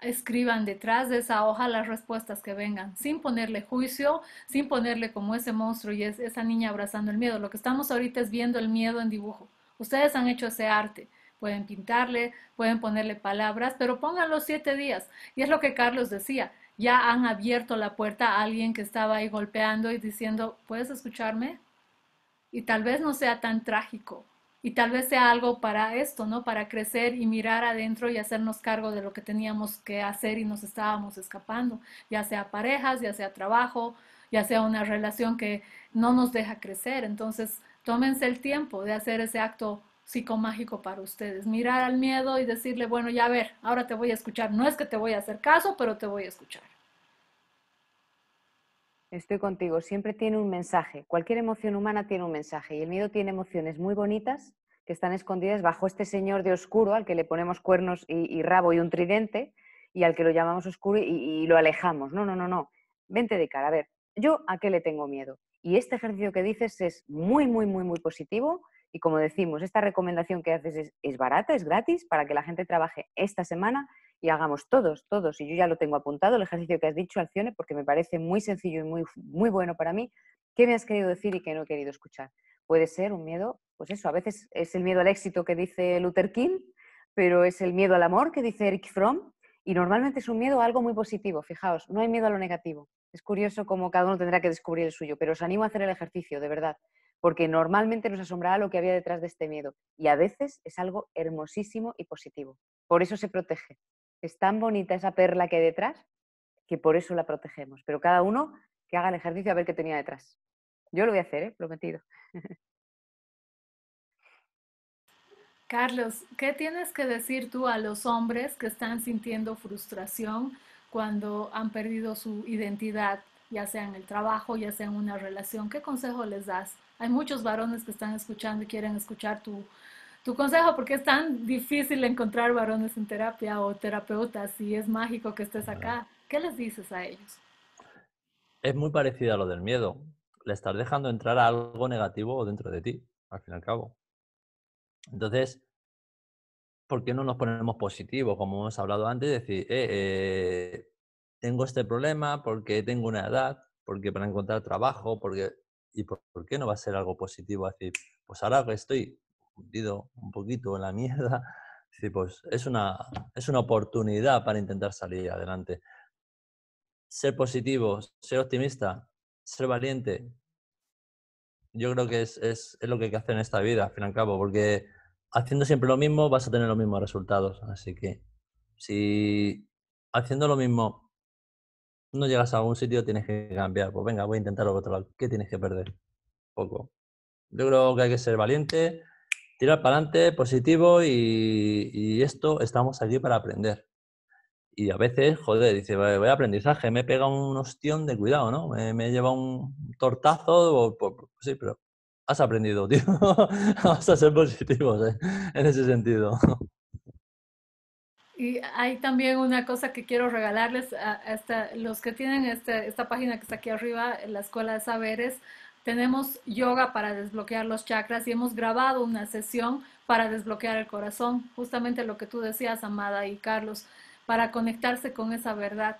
escriban detrás de esa hoja las respuestas que vengan, sin ponerle juicio, sin ponerle como ese monstruo y esa niña abrazando el miedo. Lo que estamos ahorita es viendo el miedo en dibujo. Ustedes han hecho ese arte. Pueden pintarle, pueden ponerle palabras, pero pónganlo siete días. Y es lo que Carlos decía. Ya han abierto la puerta a alguien que estaba ahí golpeando y diciendo, ¿puedes escucharme? Y tal vez no sea tan trágico, y tal vez sea algo para esto, ¿no? Para crecer y mirar adentro y hacernos cargo de lo que teníamos que hacer y nos estábamos escapando, ya sea parejas, ya sea trabajo, ya sea una relación que no nos deja crecer. Entonces, Tómense el tiempo de hacer ese acto psicomágico para ustedes, mirar al miedo y decirle, bueno, ya a ver, ahora te voy a escuchar. No es que te voy a hacer caso, pero te voy a escuchar. Estoy contigo, siempre tiene un mensaje. Cualquier emoción humana tiene un mensaje y el miedo tiene emociones muy bonitas que están escondidas bajo este señor de oscuro al que le ponemos cuernos y, rabo y un tridente y al que lo llamamos oscuro y, y, lo alejamos. No, no, no, no. Vente de cara. A ver, ¿yo a qué le tengo miedo? Y este ejercicio que dices es muy, muy, muy, muy positivo. Y como decimos, esta recomendación que haces es, barata, es gratis, para que la gente trabaje esta semana y hagamos todos, todos. Y yo ya lo tengo apuntado, el ejercicio que has dicho, Alcione, porque me parece muy sencillo y muy, muy bueno para mí. ¿Qué me has querido decir y qué no he querido escuchar? Puede ser un miedo, pues eso, a veces es el miedo al éxito que dice Luther King, pero es el miedo al amor que dice Eric Fromm, y normalmente es un miedo a algo muy positivo, fijaos, no hay miedo a lo negativo. Es curioso cómo cada uno tendrá que descubrir el suyo, pero os animo a hacer el ejercicio, de verdad, porque normalmente nos asombrará lo que había detrás de este miedo. Y a veces es algo hermosísimo y positivo. Por eso se protege. Es tan bonita esa perla que hay detrás que por eso la protegemos. Pero cada uno que haga el ejercicio a ver qué tenía detrás. Yo lo voy a hacer, ¿eh? prometido. Carlos, ¿qué tienes que decir tú a los hombres que están sintiendo frustración cuando han perdido su identidad, ya sea en el trabajo, ya sea en una relación? ¿Qué consejo les das? Hay muchos varones que están escuchando y quieren escuchar tu, consejo porque es tan difícil encontrar varones en terapia o terapeutas y es mágico que estés acá. ¿Qué les dices a ellos? Es muy parecido a lo del miedo. Le estás dejando entrar a algo negativo dentro de ti, al fin y al cabo entonces, ¿por qué no nos ponemos positivos? Como hemos hablado antes, decir, eh, eh, tengo este problema porque tengo una edad, porque para encontrar trabajo, porque... ¿Y por, qué no va a ser algo positivo? Es decir, pues ahora que estoy hundido un poquito en la mierda, es pues es una, es una oportunidad para intentar salir adelante. Ser positivo, ser optimista, ser valiente, yo creo que es, es, es lo que hay que hacer en esta vida, al fin y al cabo, porque haciendo siempre lo mismo vas a tener los mismos resultados. Así que si haciendo lo mismo no llegas a algún sitio, tienes que cambiar. Pues venga, voy a intentar lo otro lado. ¿Qué tienes que perder? Poco. Yo creo que hay que ser valiente, tirar para adelante, positivo y, esto estamos aquí para aprender. Y a veces, joder, dice, voy a aprendizaje, me pega un ostión de cuidado, ¿no? Me, lleva un tortazo, o, sí, pero has aprendido, tío. Vas a ser positivos eh, en ese sentido. Y hay también una cosa que quiero regalarles a, los que tienen este, esta página que está aquí arriba, la Escuela de Saberes. Tenemos yoga para desbloquear los chakras y hemos grabado una sesión para desbloquear el corazón, justamente lo que tú decías, Amada y Carlos, para conectarse con esa verdad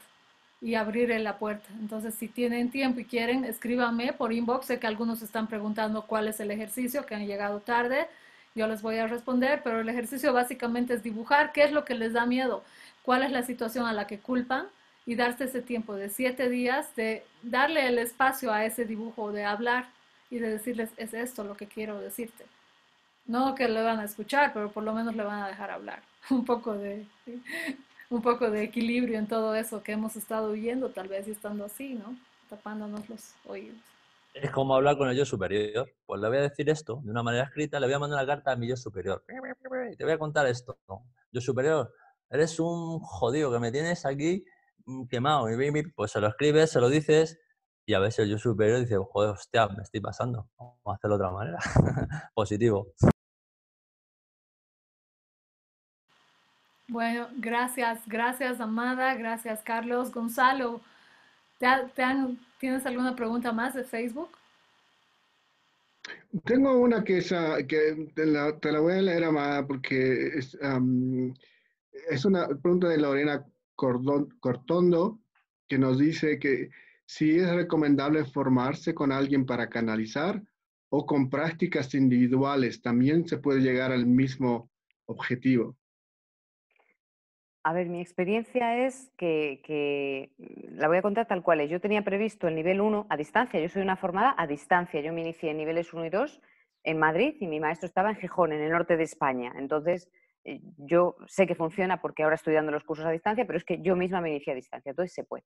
y abrir la puerta. Entonces, si tienen tiempo y quieren, escríbanme por inbox. Sé que algunos están preguntando cuál es el ejercicio, que han llegado tarde. Yo les voy a responder, pero el ejercicio básicamente es dibujar qué es lo que les da miedo, cuál es la situación a la que culpan y darse ese tiempo de siete días de darle el espacio a ese dibujo, de hablar y de decirles, es esto lo que quiero decirte. No que lo van a escuchar, pero por lo menos le van a dejar hablar. Un poco de un poco de equilibrio en todo eso que hemos estado huyendo, tal vez estando así, ¿no? Tapándonos los oídos. Es como hablar con el yo superior. Pues le voy a decir esto de una manera escrita, le voy a mandar una carta a mi yo superior. te voy a contar esto. Yo superior, eres un jodido que me tienes aquí mm, quemado. pues se lo escribes, se lo dices, y a veces el yo superior dice, joder, hostia, me estoy pasando. Vamos a hacerlo de otra manera. Positivo. Bueno, gracias, gracias Amada, gracias Carlos. Gonzalo, ¿tienes alguna pregunta más de Facebook? Tengo una que, que te, la, voy a leer, Amada, porque es, una pregunta de Lorena Cortondo que nos dice que si es recomendable formarse con alguien para canalizar o con prácticas individuales también se puede llegar al mismo objetivo. A ver, mi experiencia es que, mm, la voy a contar tal cual es. Yo tenía previsto el nivel 1 a distancia. Yo soy una formada a distancia. Yo me inicié en niveles 1 y 2 en Madrid y mi maestro estaba en Gijón, en el norte de España. Entonces, eh, yo sé que funciona porque ahora estoy dando los cursos a distancia, pero es que yo misma me inicié a distancia. Entonces, se puede.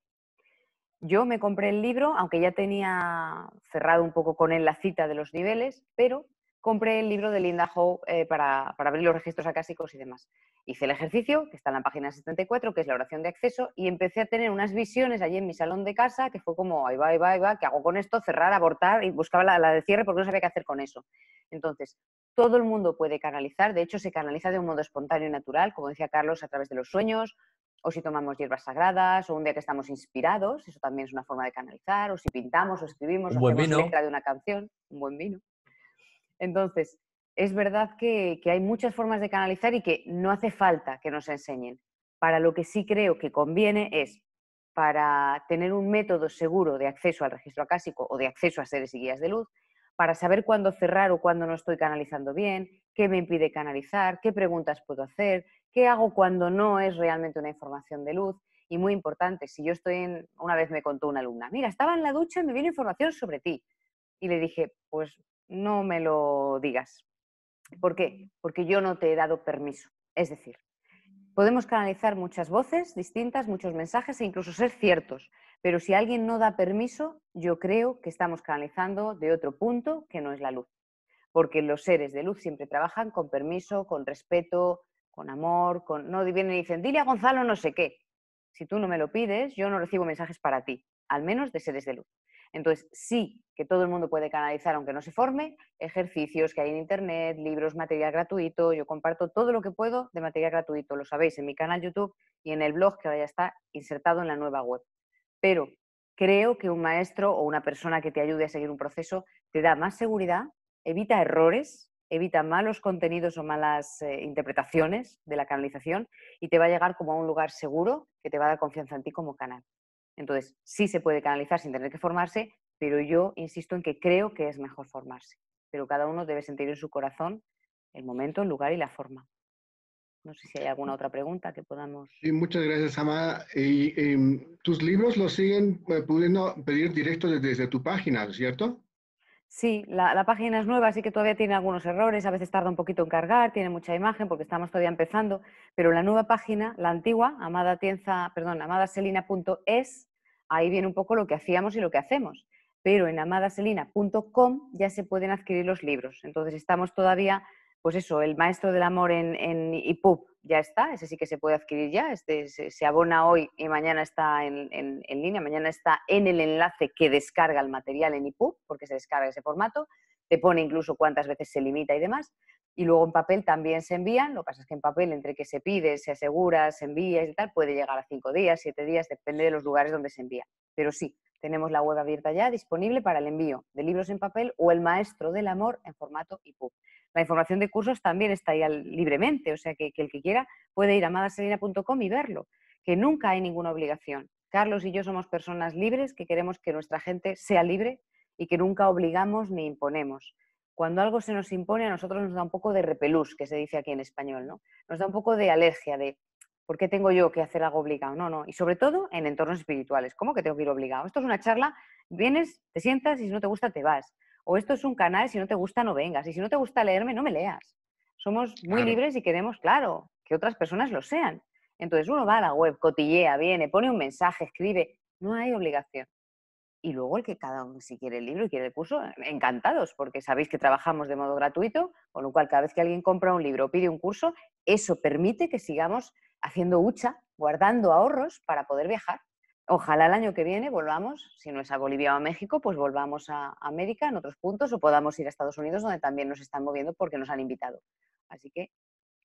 Yo me compré el libro, aunque ya tenía cerrado un poco con él la cita de los niveles, pero compré el libro de Linda Howe eh, para, abrir los registros acásicos y demás. Hice el ejercicio, que está en la página 74, que es la oración de acceso, y empecé a tener unas visiones allí en mi salón de casa, que fue como, ahí va, ahí va, ahí va, ¿qué hago con esto? Cerrar, abortar, y buscaba la, la de cierre porque no sabía qué hacer con eso. Entonces, todo el mundo puede canalizar, de hecho se canaliza de un modo espontáneo y natural, como decía Carlos, a través de los sueños, o si tomamos hierbas sagradas, o un día que estamos inspirados, eso también es una forma de canalizar, o si pintamos o escribimos, o hacemos vino. letra de una canción, un buen vino. Entonces, es verdad que, hay muchas formas de canalizar y que no hace falta que nos enseñen. Para lo que sí creo que conviene es para tener un método seguro de acceso al registro acásico o de acceso a seres y guías de luz, para saber cuándo cerrar o cuándo no estoy canalizando bien, qué me impide canalizar, qué preguntas puedo hacer, qué hago cuando no es realmente una información de luz. Y muy importante, si yo estoy en, una vez me contó una alumna, mira, estaba en la ducha y me vino información sobre ti. Y le dije, pues no me lo digas. ¿Por qué? Porque yo no te he dado permiso. Es decir, podemos canalizar muchas voces distintas, muchos mensajes e incluso ser ciertos, pero si alguien no da permiso, yo creo que estamos canalizando de otro punto que no es la luz. Porque los seres de luz siempre trabajan con permiso, con respeto, con amor, con no vienen y dicen, dile a Gonzalo no sé qué. Si tú no me lo pides, yo no recibo mensajes para ti, al menos de seres de luz. Entonces, sí que todo el mundo puede canalizar, aunque no se forme, ejercicios que hay en Internet, libros, material gratuito. Yo comparto todo lo que puedo de material gratuito, lo sabéis, en mi canal YouTube y en el blog que ya está insertado en la nueva web. Pero creo que un maestro o una persona que te ayude a seguir un proceso te da más seguridad, evita errores, evita malos contenidos o malas eh, interpretaciones de la canalización y te va a llegar como a un lugar seguro que te va a dar confianza en ti como canal. Entonces, sí se puede canalizar sin tener que formarse, pero yo insisto en que creo que es mejor formarse. Pero cada uno debe sentir en su corazón el momento, el lugar y la forma. No sé si hay alguna mm. otra pregunta que podamos. Sí, muchas gracias, Amada. Em, tus libros los siguen eh, pudiendo pedir directo desde, tu página, ¿cierto? Sí, la, página es nueva, así que todavía tiene algunos errores, a veces tarda un poquito en cargar, tiene mucha imagen porque estamos todavía empezando, pero la nueva página, la antigua, perdón, amadaselina.es, ahí viene un poco lo que hacíamos y lo que hacemos. Pero en amadaselina.com ya se pueden adquirir los libros. Entonces estamos todavía, pues eso, el maestro del amor en, en IPUB e ya está, ese sí que se puede adquirir ya, este se, abona hoy y mañana está en, en, línea, mañana está en el enlace que descarga el material en IPUB, e porque se descarga ese formato, te pone incluso cuántas veces se limita y demás y luego en papel también se envían, lo que pasa es que en papel entre que se pide, se asegura, se envía y tal, puede llegar a cinco días, siete días, depende de los lugares donde se envía. Pero sí, tenemos la web abierta ya disponible para el envío de libros en papel o El Maestro del Amor en formato EPUB. La información de cursos también está ahí libremente, o sea que, el que quiera puede ir a madaselina.com y verlo, que nunca hay ninguna obligación. Carlos y yo somos personas libres que queremos que nuestra gente sea libre y que nunca obligamos ni imponemos cuando algo se nos impone, a nosotros nos da un poco de repelús, que se dice aquí en español, ¿no? Nos da un poco de alergia, de ¿por qué tengo yo que hacer algo obligado? No, no. Y sobre todo en entornos espirituales. ¿Cómo que tengo que ir obligado? Esto es una charla, vienes, te sientas y si no te gusta te vas. O esto es un canal, si no te gusta no vengas. Y si no te gusta leerme, no me leas. Somos muy libres y queremos, claro, que otras personas lo sean. Entonces uno va a la web, cotillea, viene, pone un mensaje, escribe. No hay obligación y luego el que cada uno, si quiere el libro y quiere el curso, encantados, porque sabéis que trabajamos de modo gratuito, con lo cual cada vez que alguien compra un libro o pide un curso, eso permite que sigamos haciendo hucha, guardando ahorros para poder viajar. Ojalá el año que viene volvamos, si no es a Bolivia o a México, pues volvamos a América en otros puntos o podamos ir a Estados Unidos donde también nos están moviendo porque nos han invitado. Así que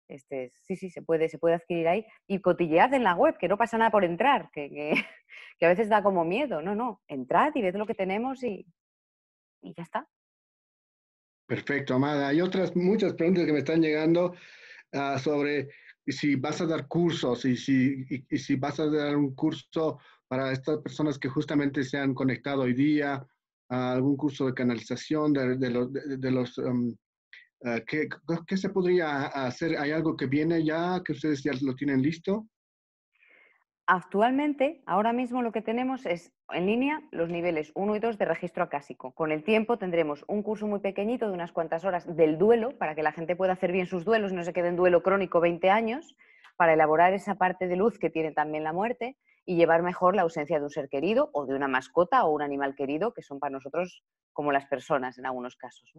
este, sí, sí, se puede, se puede adquirir ahí. Y cotillead en la web, que no pasa nada por entrar, que, que, a veces da como miedo. No, no, entrad y ved lo que tenemos y, y ya está. Perfecto, Amada. Hay otras muchas preguntas que me están llegando ah, sobre si vas a dar cursos y si, si vas a dar un curso para estas personas que justamente se han conectado hoy día a ah, algún curso de canalización de, los eh, ¿qué, se podría hacer? ¿Hay algo que viene ya, que ustedes ya lo tienen listo? Actualmente, ahora mismo lo que tenemos es en línea los niveles 1 y 2 de registro acásico. Con el tiempo tendremos un curso muy pequeñito de unas cuantas horas del duelo para que la gente pueda hacer bien sus duelos, no se quede en duelo crónico 20 años, para elaborar esa parte de luz que tiene también la muerte y llevar mejor la ausencia de un ser querido o de una mascota o un animal querido, que son para nosotros como las personas en algunos casos.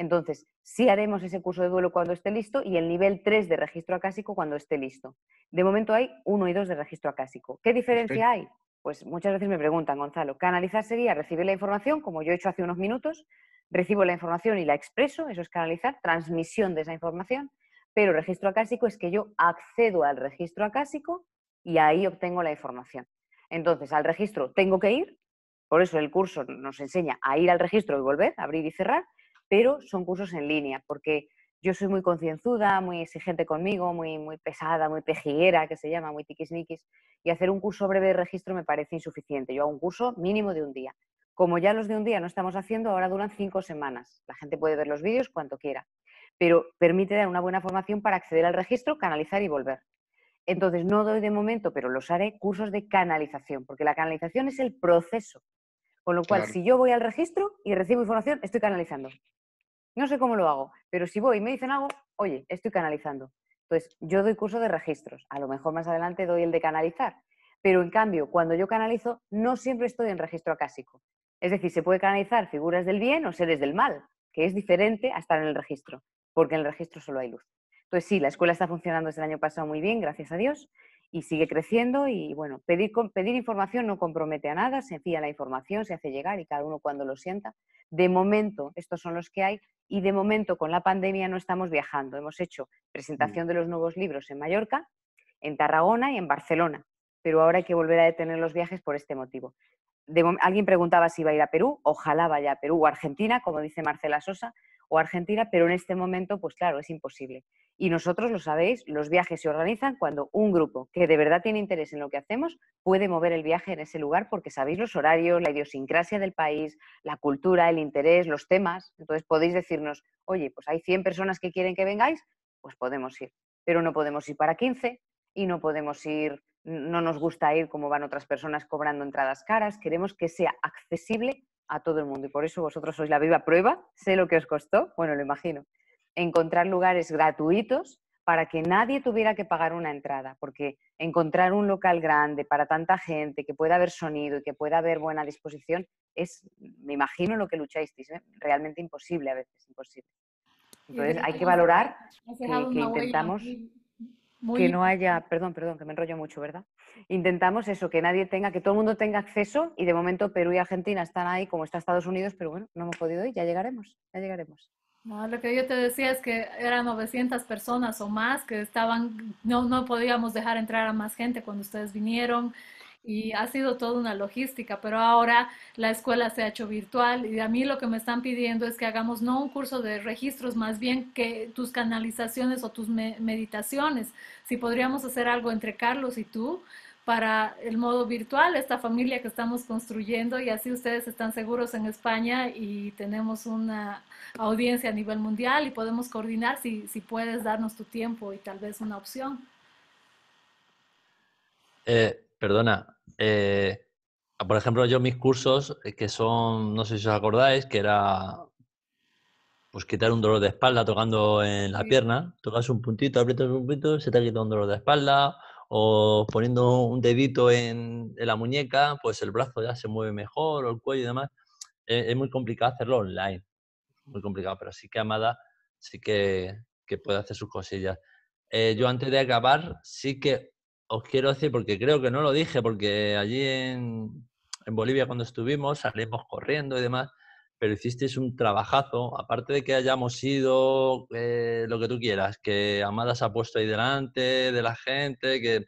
Entonces, sí haremos ese curso de duelo cuando esté listo y el nivel 3 de registro acásico cuando esté listo. De momento hay 1 y 2 de registro acásico. ¿Qué diferencia hay? Pues muchas veces me preguntan, Gonzalo, canalizar sería recibir la información, como yo he hecho hace unos minutos, recibo la información y la expreso, eso es canalizar, transmisión de esa información, pero registro acásico es que yo accedo al registro acásico y ahí obtengo la información. Entonces, al registro tengo que ir, por eso el curso nos enseña a ir al registro y volver, abrir y cerrar, pero son cursos en línea, porque yo soy muy concienzuda, muy exigente conmigo, muy, muy pesada, muy pejiguera, que se llama, muy tiquismiquis, y hacer un curso breve de registro me parece insuficiente. Yo hago un curso mínimo de un día. Como ya los de un día no estamos haciendo, ahora duran cinco semanas. La gente puede ver los vídeos cuanto quiera, pero permite dar una buena formación para acceder al registro, canalizar y volver. Entonces, no doy de momento, pero los haré cursos de canalización, porque la canalización es el proceso. Con lo cual, si yo voy al registro y recibo información, estoy canalizando. No sé cómo lo hago, pero si voy y me dicen algo, oye, estoy canalizando. Entonces, yo doy curso de registros, a lo mejor más adelante doy el de canalizar, pero en cambio, cuando yo canalizo, no siempre estoy en registro acásico. Es decir, se puede canalizar figuras del bien o seres del mal, que es diferente a estar en el registro, porque en el registro solo hay luz. Entonces, sí, la escuela está funcionando desde el año pasado muy bien, gracias a Dios, y sigue creciendo y bueno, pedir, pedir información no compromete a nada, se envía la información, se hace llegar y cada uno cuando lo sienta. De momento, estos son los que hay y de momento con la pandemia no estamos viajando. Hemos hecho mm. presentación de los nuevos libros en Mallorca, en Tarragona y en Barcelona, pero ahora hay que volver a detener los viajes por este motivo alguien preguntaba si iba a ir a Perú, ojalá vaya a Perú o Argentina, como dice Marcela Sosa, o Argentina, pero en este momento, pues claro, es imposible. Y nosotros lo sabéis, los viajes se organizan cuando un grupo que de verdad tiene interés en lo que hacemos puede mover el viaje en ese lugar porque sabéis los horarios, la idiosincrasia del país, la cultura, el interés, los temas. Entonces podéis decirnos, oye, pues hay 100 personas que quieren que vengáis, pues podemos ir. Pero no podemos ir para 15 y no podemos ir no nos gusta ir como van otras personas cobrando entradas caras, queremos que sea accesible a todo el mundo y por eso vosotros sois la viva prueba, sé lo que os costó, bueno, lo imagino, encontrar lugares gratuitos para que nadie tuviera que pagar una entrada, porque encontrar un local grande para tanta gente, que pueda haber sonido y que pueda haber buena disposición, es, me imagino, lo que lucháis, ¿eh? realmente imposible a veces, imposible. Entonces hay que valorar que, intentamos que no haya, perdón, perdón, que me enrollo mucho, ¿verdad? Intentamos eso, que nadie tenga, que todo el mundo tenga acceso y de momento Perú y Argentina están ahí como está Estados Unidos, pero bueno, no hemos podido ir, ya llegaremos, ya llegaremos. No, lo que yo te decía es que eran 900 personas o más que estaban, no, no podíamos dejar entrar a más gente cuando ustedes vinieron y ha sido toda una logística, pero ahora la escuela se ha hecho virtual y a mí lo que me están pidiendo es que hagamos no un curso de registros, más bien que tus canalizaciones o tus meditaciones, si podríamos hacer algo entre Carlos y tú para el modo virtual, esta familia que estamos construyendo y así ustedes están seguros en España y tenemos una audiencia a nivel mundial y podemos coordinar si, si puedes darnos tu tiempo y tal vez una opción. Eh, perdona, eh, por ejemplo, yo mis cursos, eh, que son, no sé si os acordáis, que era pues quitar un dolor de espalda tocando en la pierna, tocas un puntito, aprietas un puntito, se te ha quitado un dolor de espalda, o poniendo un dedito en, la muñeca, pues el brazo ya se mueve mejor, o el cuello y demás. Eh, es, muy complicado hacerlo online, muy complicado, pero sí que Amada sí que, que puede hacer sus cosillas. yo antes de acabar, sí que os quiero decir, porque creo que no lo dije, porque allí en, Bolivia cuando estuvimos salimos corriendo y demás, pero hicisteis un trabajazo, aparte de que hayamos ido eh, lo que tú quieras, que Amada se ha puesto ahí delante de la gente, que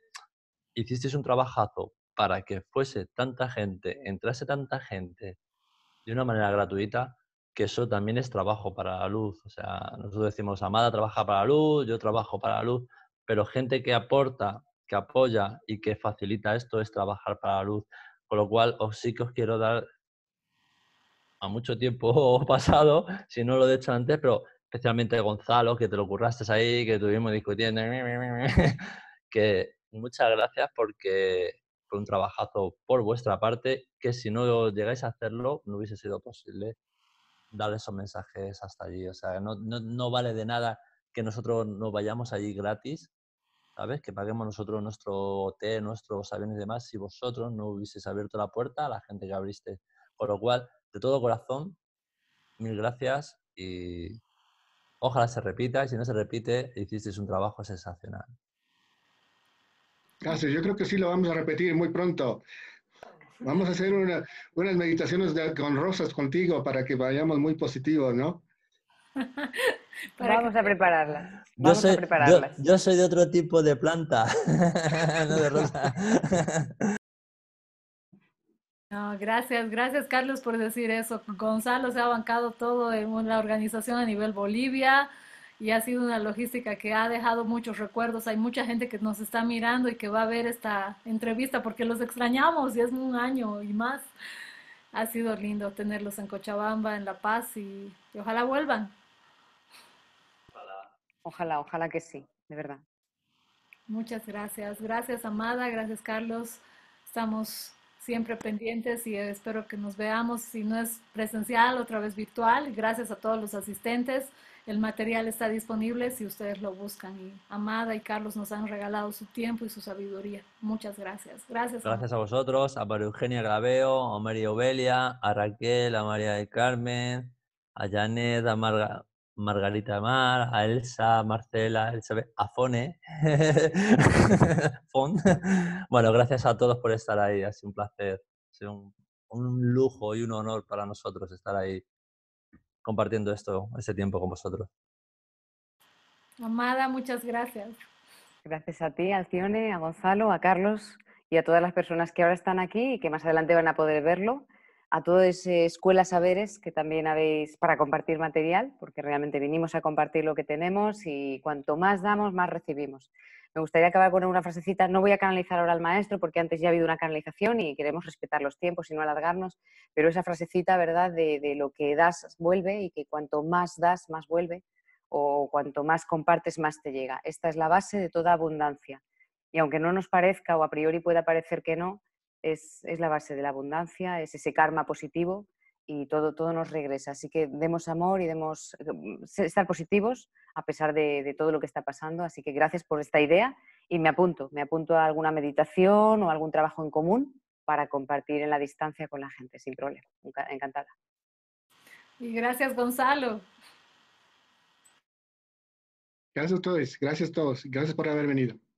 hicisteis un trabajazo para que fuese tanta gente, entrase tanta gente de una manera gratuita, que eso también es trabajo para la luz. O sea, nosotros decimos, Amada trabaja para la luz, yo trabajo para la luz, pero gente que aporta que apoya y que facilita esto es trabajar para la luz. Con lo cual, os sí que os quiero dar a mucho tiempo pasado, si no lo he hecho antes, pero especialmente Gonzalo, que te lo curraste ahí, que estuvimos discutiendo, que muchas gracias porque fue un trabajazo por vuestra parte, que si no llegáis a hacerlo, no hubiese sido posible dar esos mensajes hasta allí. O sea, no, no vale de nada que nosotros nos vayamos allí gratis ¿sabes? Que paguemos nosotros nuestro té, nuestros aviones y demás, si vosotros no hubieses abierto la puerta a la gente que abriste. Con lo cual, de todo corazón, mil gracias y ojalá se repita y si no se repite, hicisteis un trabajo sensacional. Gracias, yo creo que sí lo vamos a repetir muy pronto. Vamos a hacer unas meditaciones de, con rosas contigo para que vayamos muy positivos, ¿no? Vamos a prepararla. Vamos yo soy, a prepararla. Yo, soy de otro tipo de planta, no gracias, gracias Carlos por decir eso. Gonzalo se ha bancado todo en la organización a nivel Bolivia y ha sido una logística que ha dejado muchos recuerdos. Hay mucha gente que nos está mirando y que va a ver esta entrevista porque los extrañamos y es un año y más. Ha sido lindo tenerlos en Cochabamba, en La Paz y ojalá vuelvan. Ojalá, ojalá que sí, de verdad. Muchas gracias. Gracias, Amada. Gracias, Carlos. Estamos siempre pendientes y espero que nos veamos, si no es presencial, otra vez virtual. Gracias a todos los asistentes. El material está disponible si ustedes lo buscan. Y Amada y Carlos nos han regalado su tiempo y su sabiduría. Muchas gracias. Gracias. Gracias a vosotros, a María Eugenia Graveo, a María Obelia, a Raquel, a María de Carmen, a Janet, a Marga, Margarita Mar, a Elsa, Marcela, a Fone. Bueno, gracias a todos por estar ahí, ha sido un placer, ha un, lujo y un honor para nosotros estar ahí compartiendo esto, este tiempo con vosotros. Amada, muchas gracias. Gracias a ti, a Cione, a Gonzalo, a Carlos y a todas las personas que ahora están aquí y que más adelante van a poder verlo a todas Escuela Saberes, que también habéis para compartir material, porque realmente vinimos a compartir lo que tenemos y cuanto más damos, más recibimos. Me gustaría acabar con una frasecita, no voy a canalizar ahora al maestro, porque antes ya ha habido una canalización y queremos respetar los tiempos y no alargarnos, pero esa frasecita, ¿verdad?, de lo que das vuelve y que cuanto más das, más vuelve, o cuanto más compartes, más te llega. Esta es la base de toda abundancia. Y aunque no nos parezca o a priori pueda parecer que no, es, la base de la abundancia, es ese karma positivo y todo, todo nos regresa. Así que demos amor y demos mm, estar positivos a pesar de, todo lo que está pasando. Así que gracias por esta idea y me apunto, me apunto a alguna meditación o algún trabajo en común para compartir en la distancia con la gente, sin problema. Encantada. Y gracias, Gonzalo. Gracias a todos, gracias a todos, gracias por haber venido.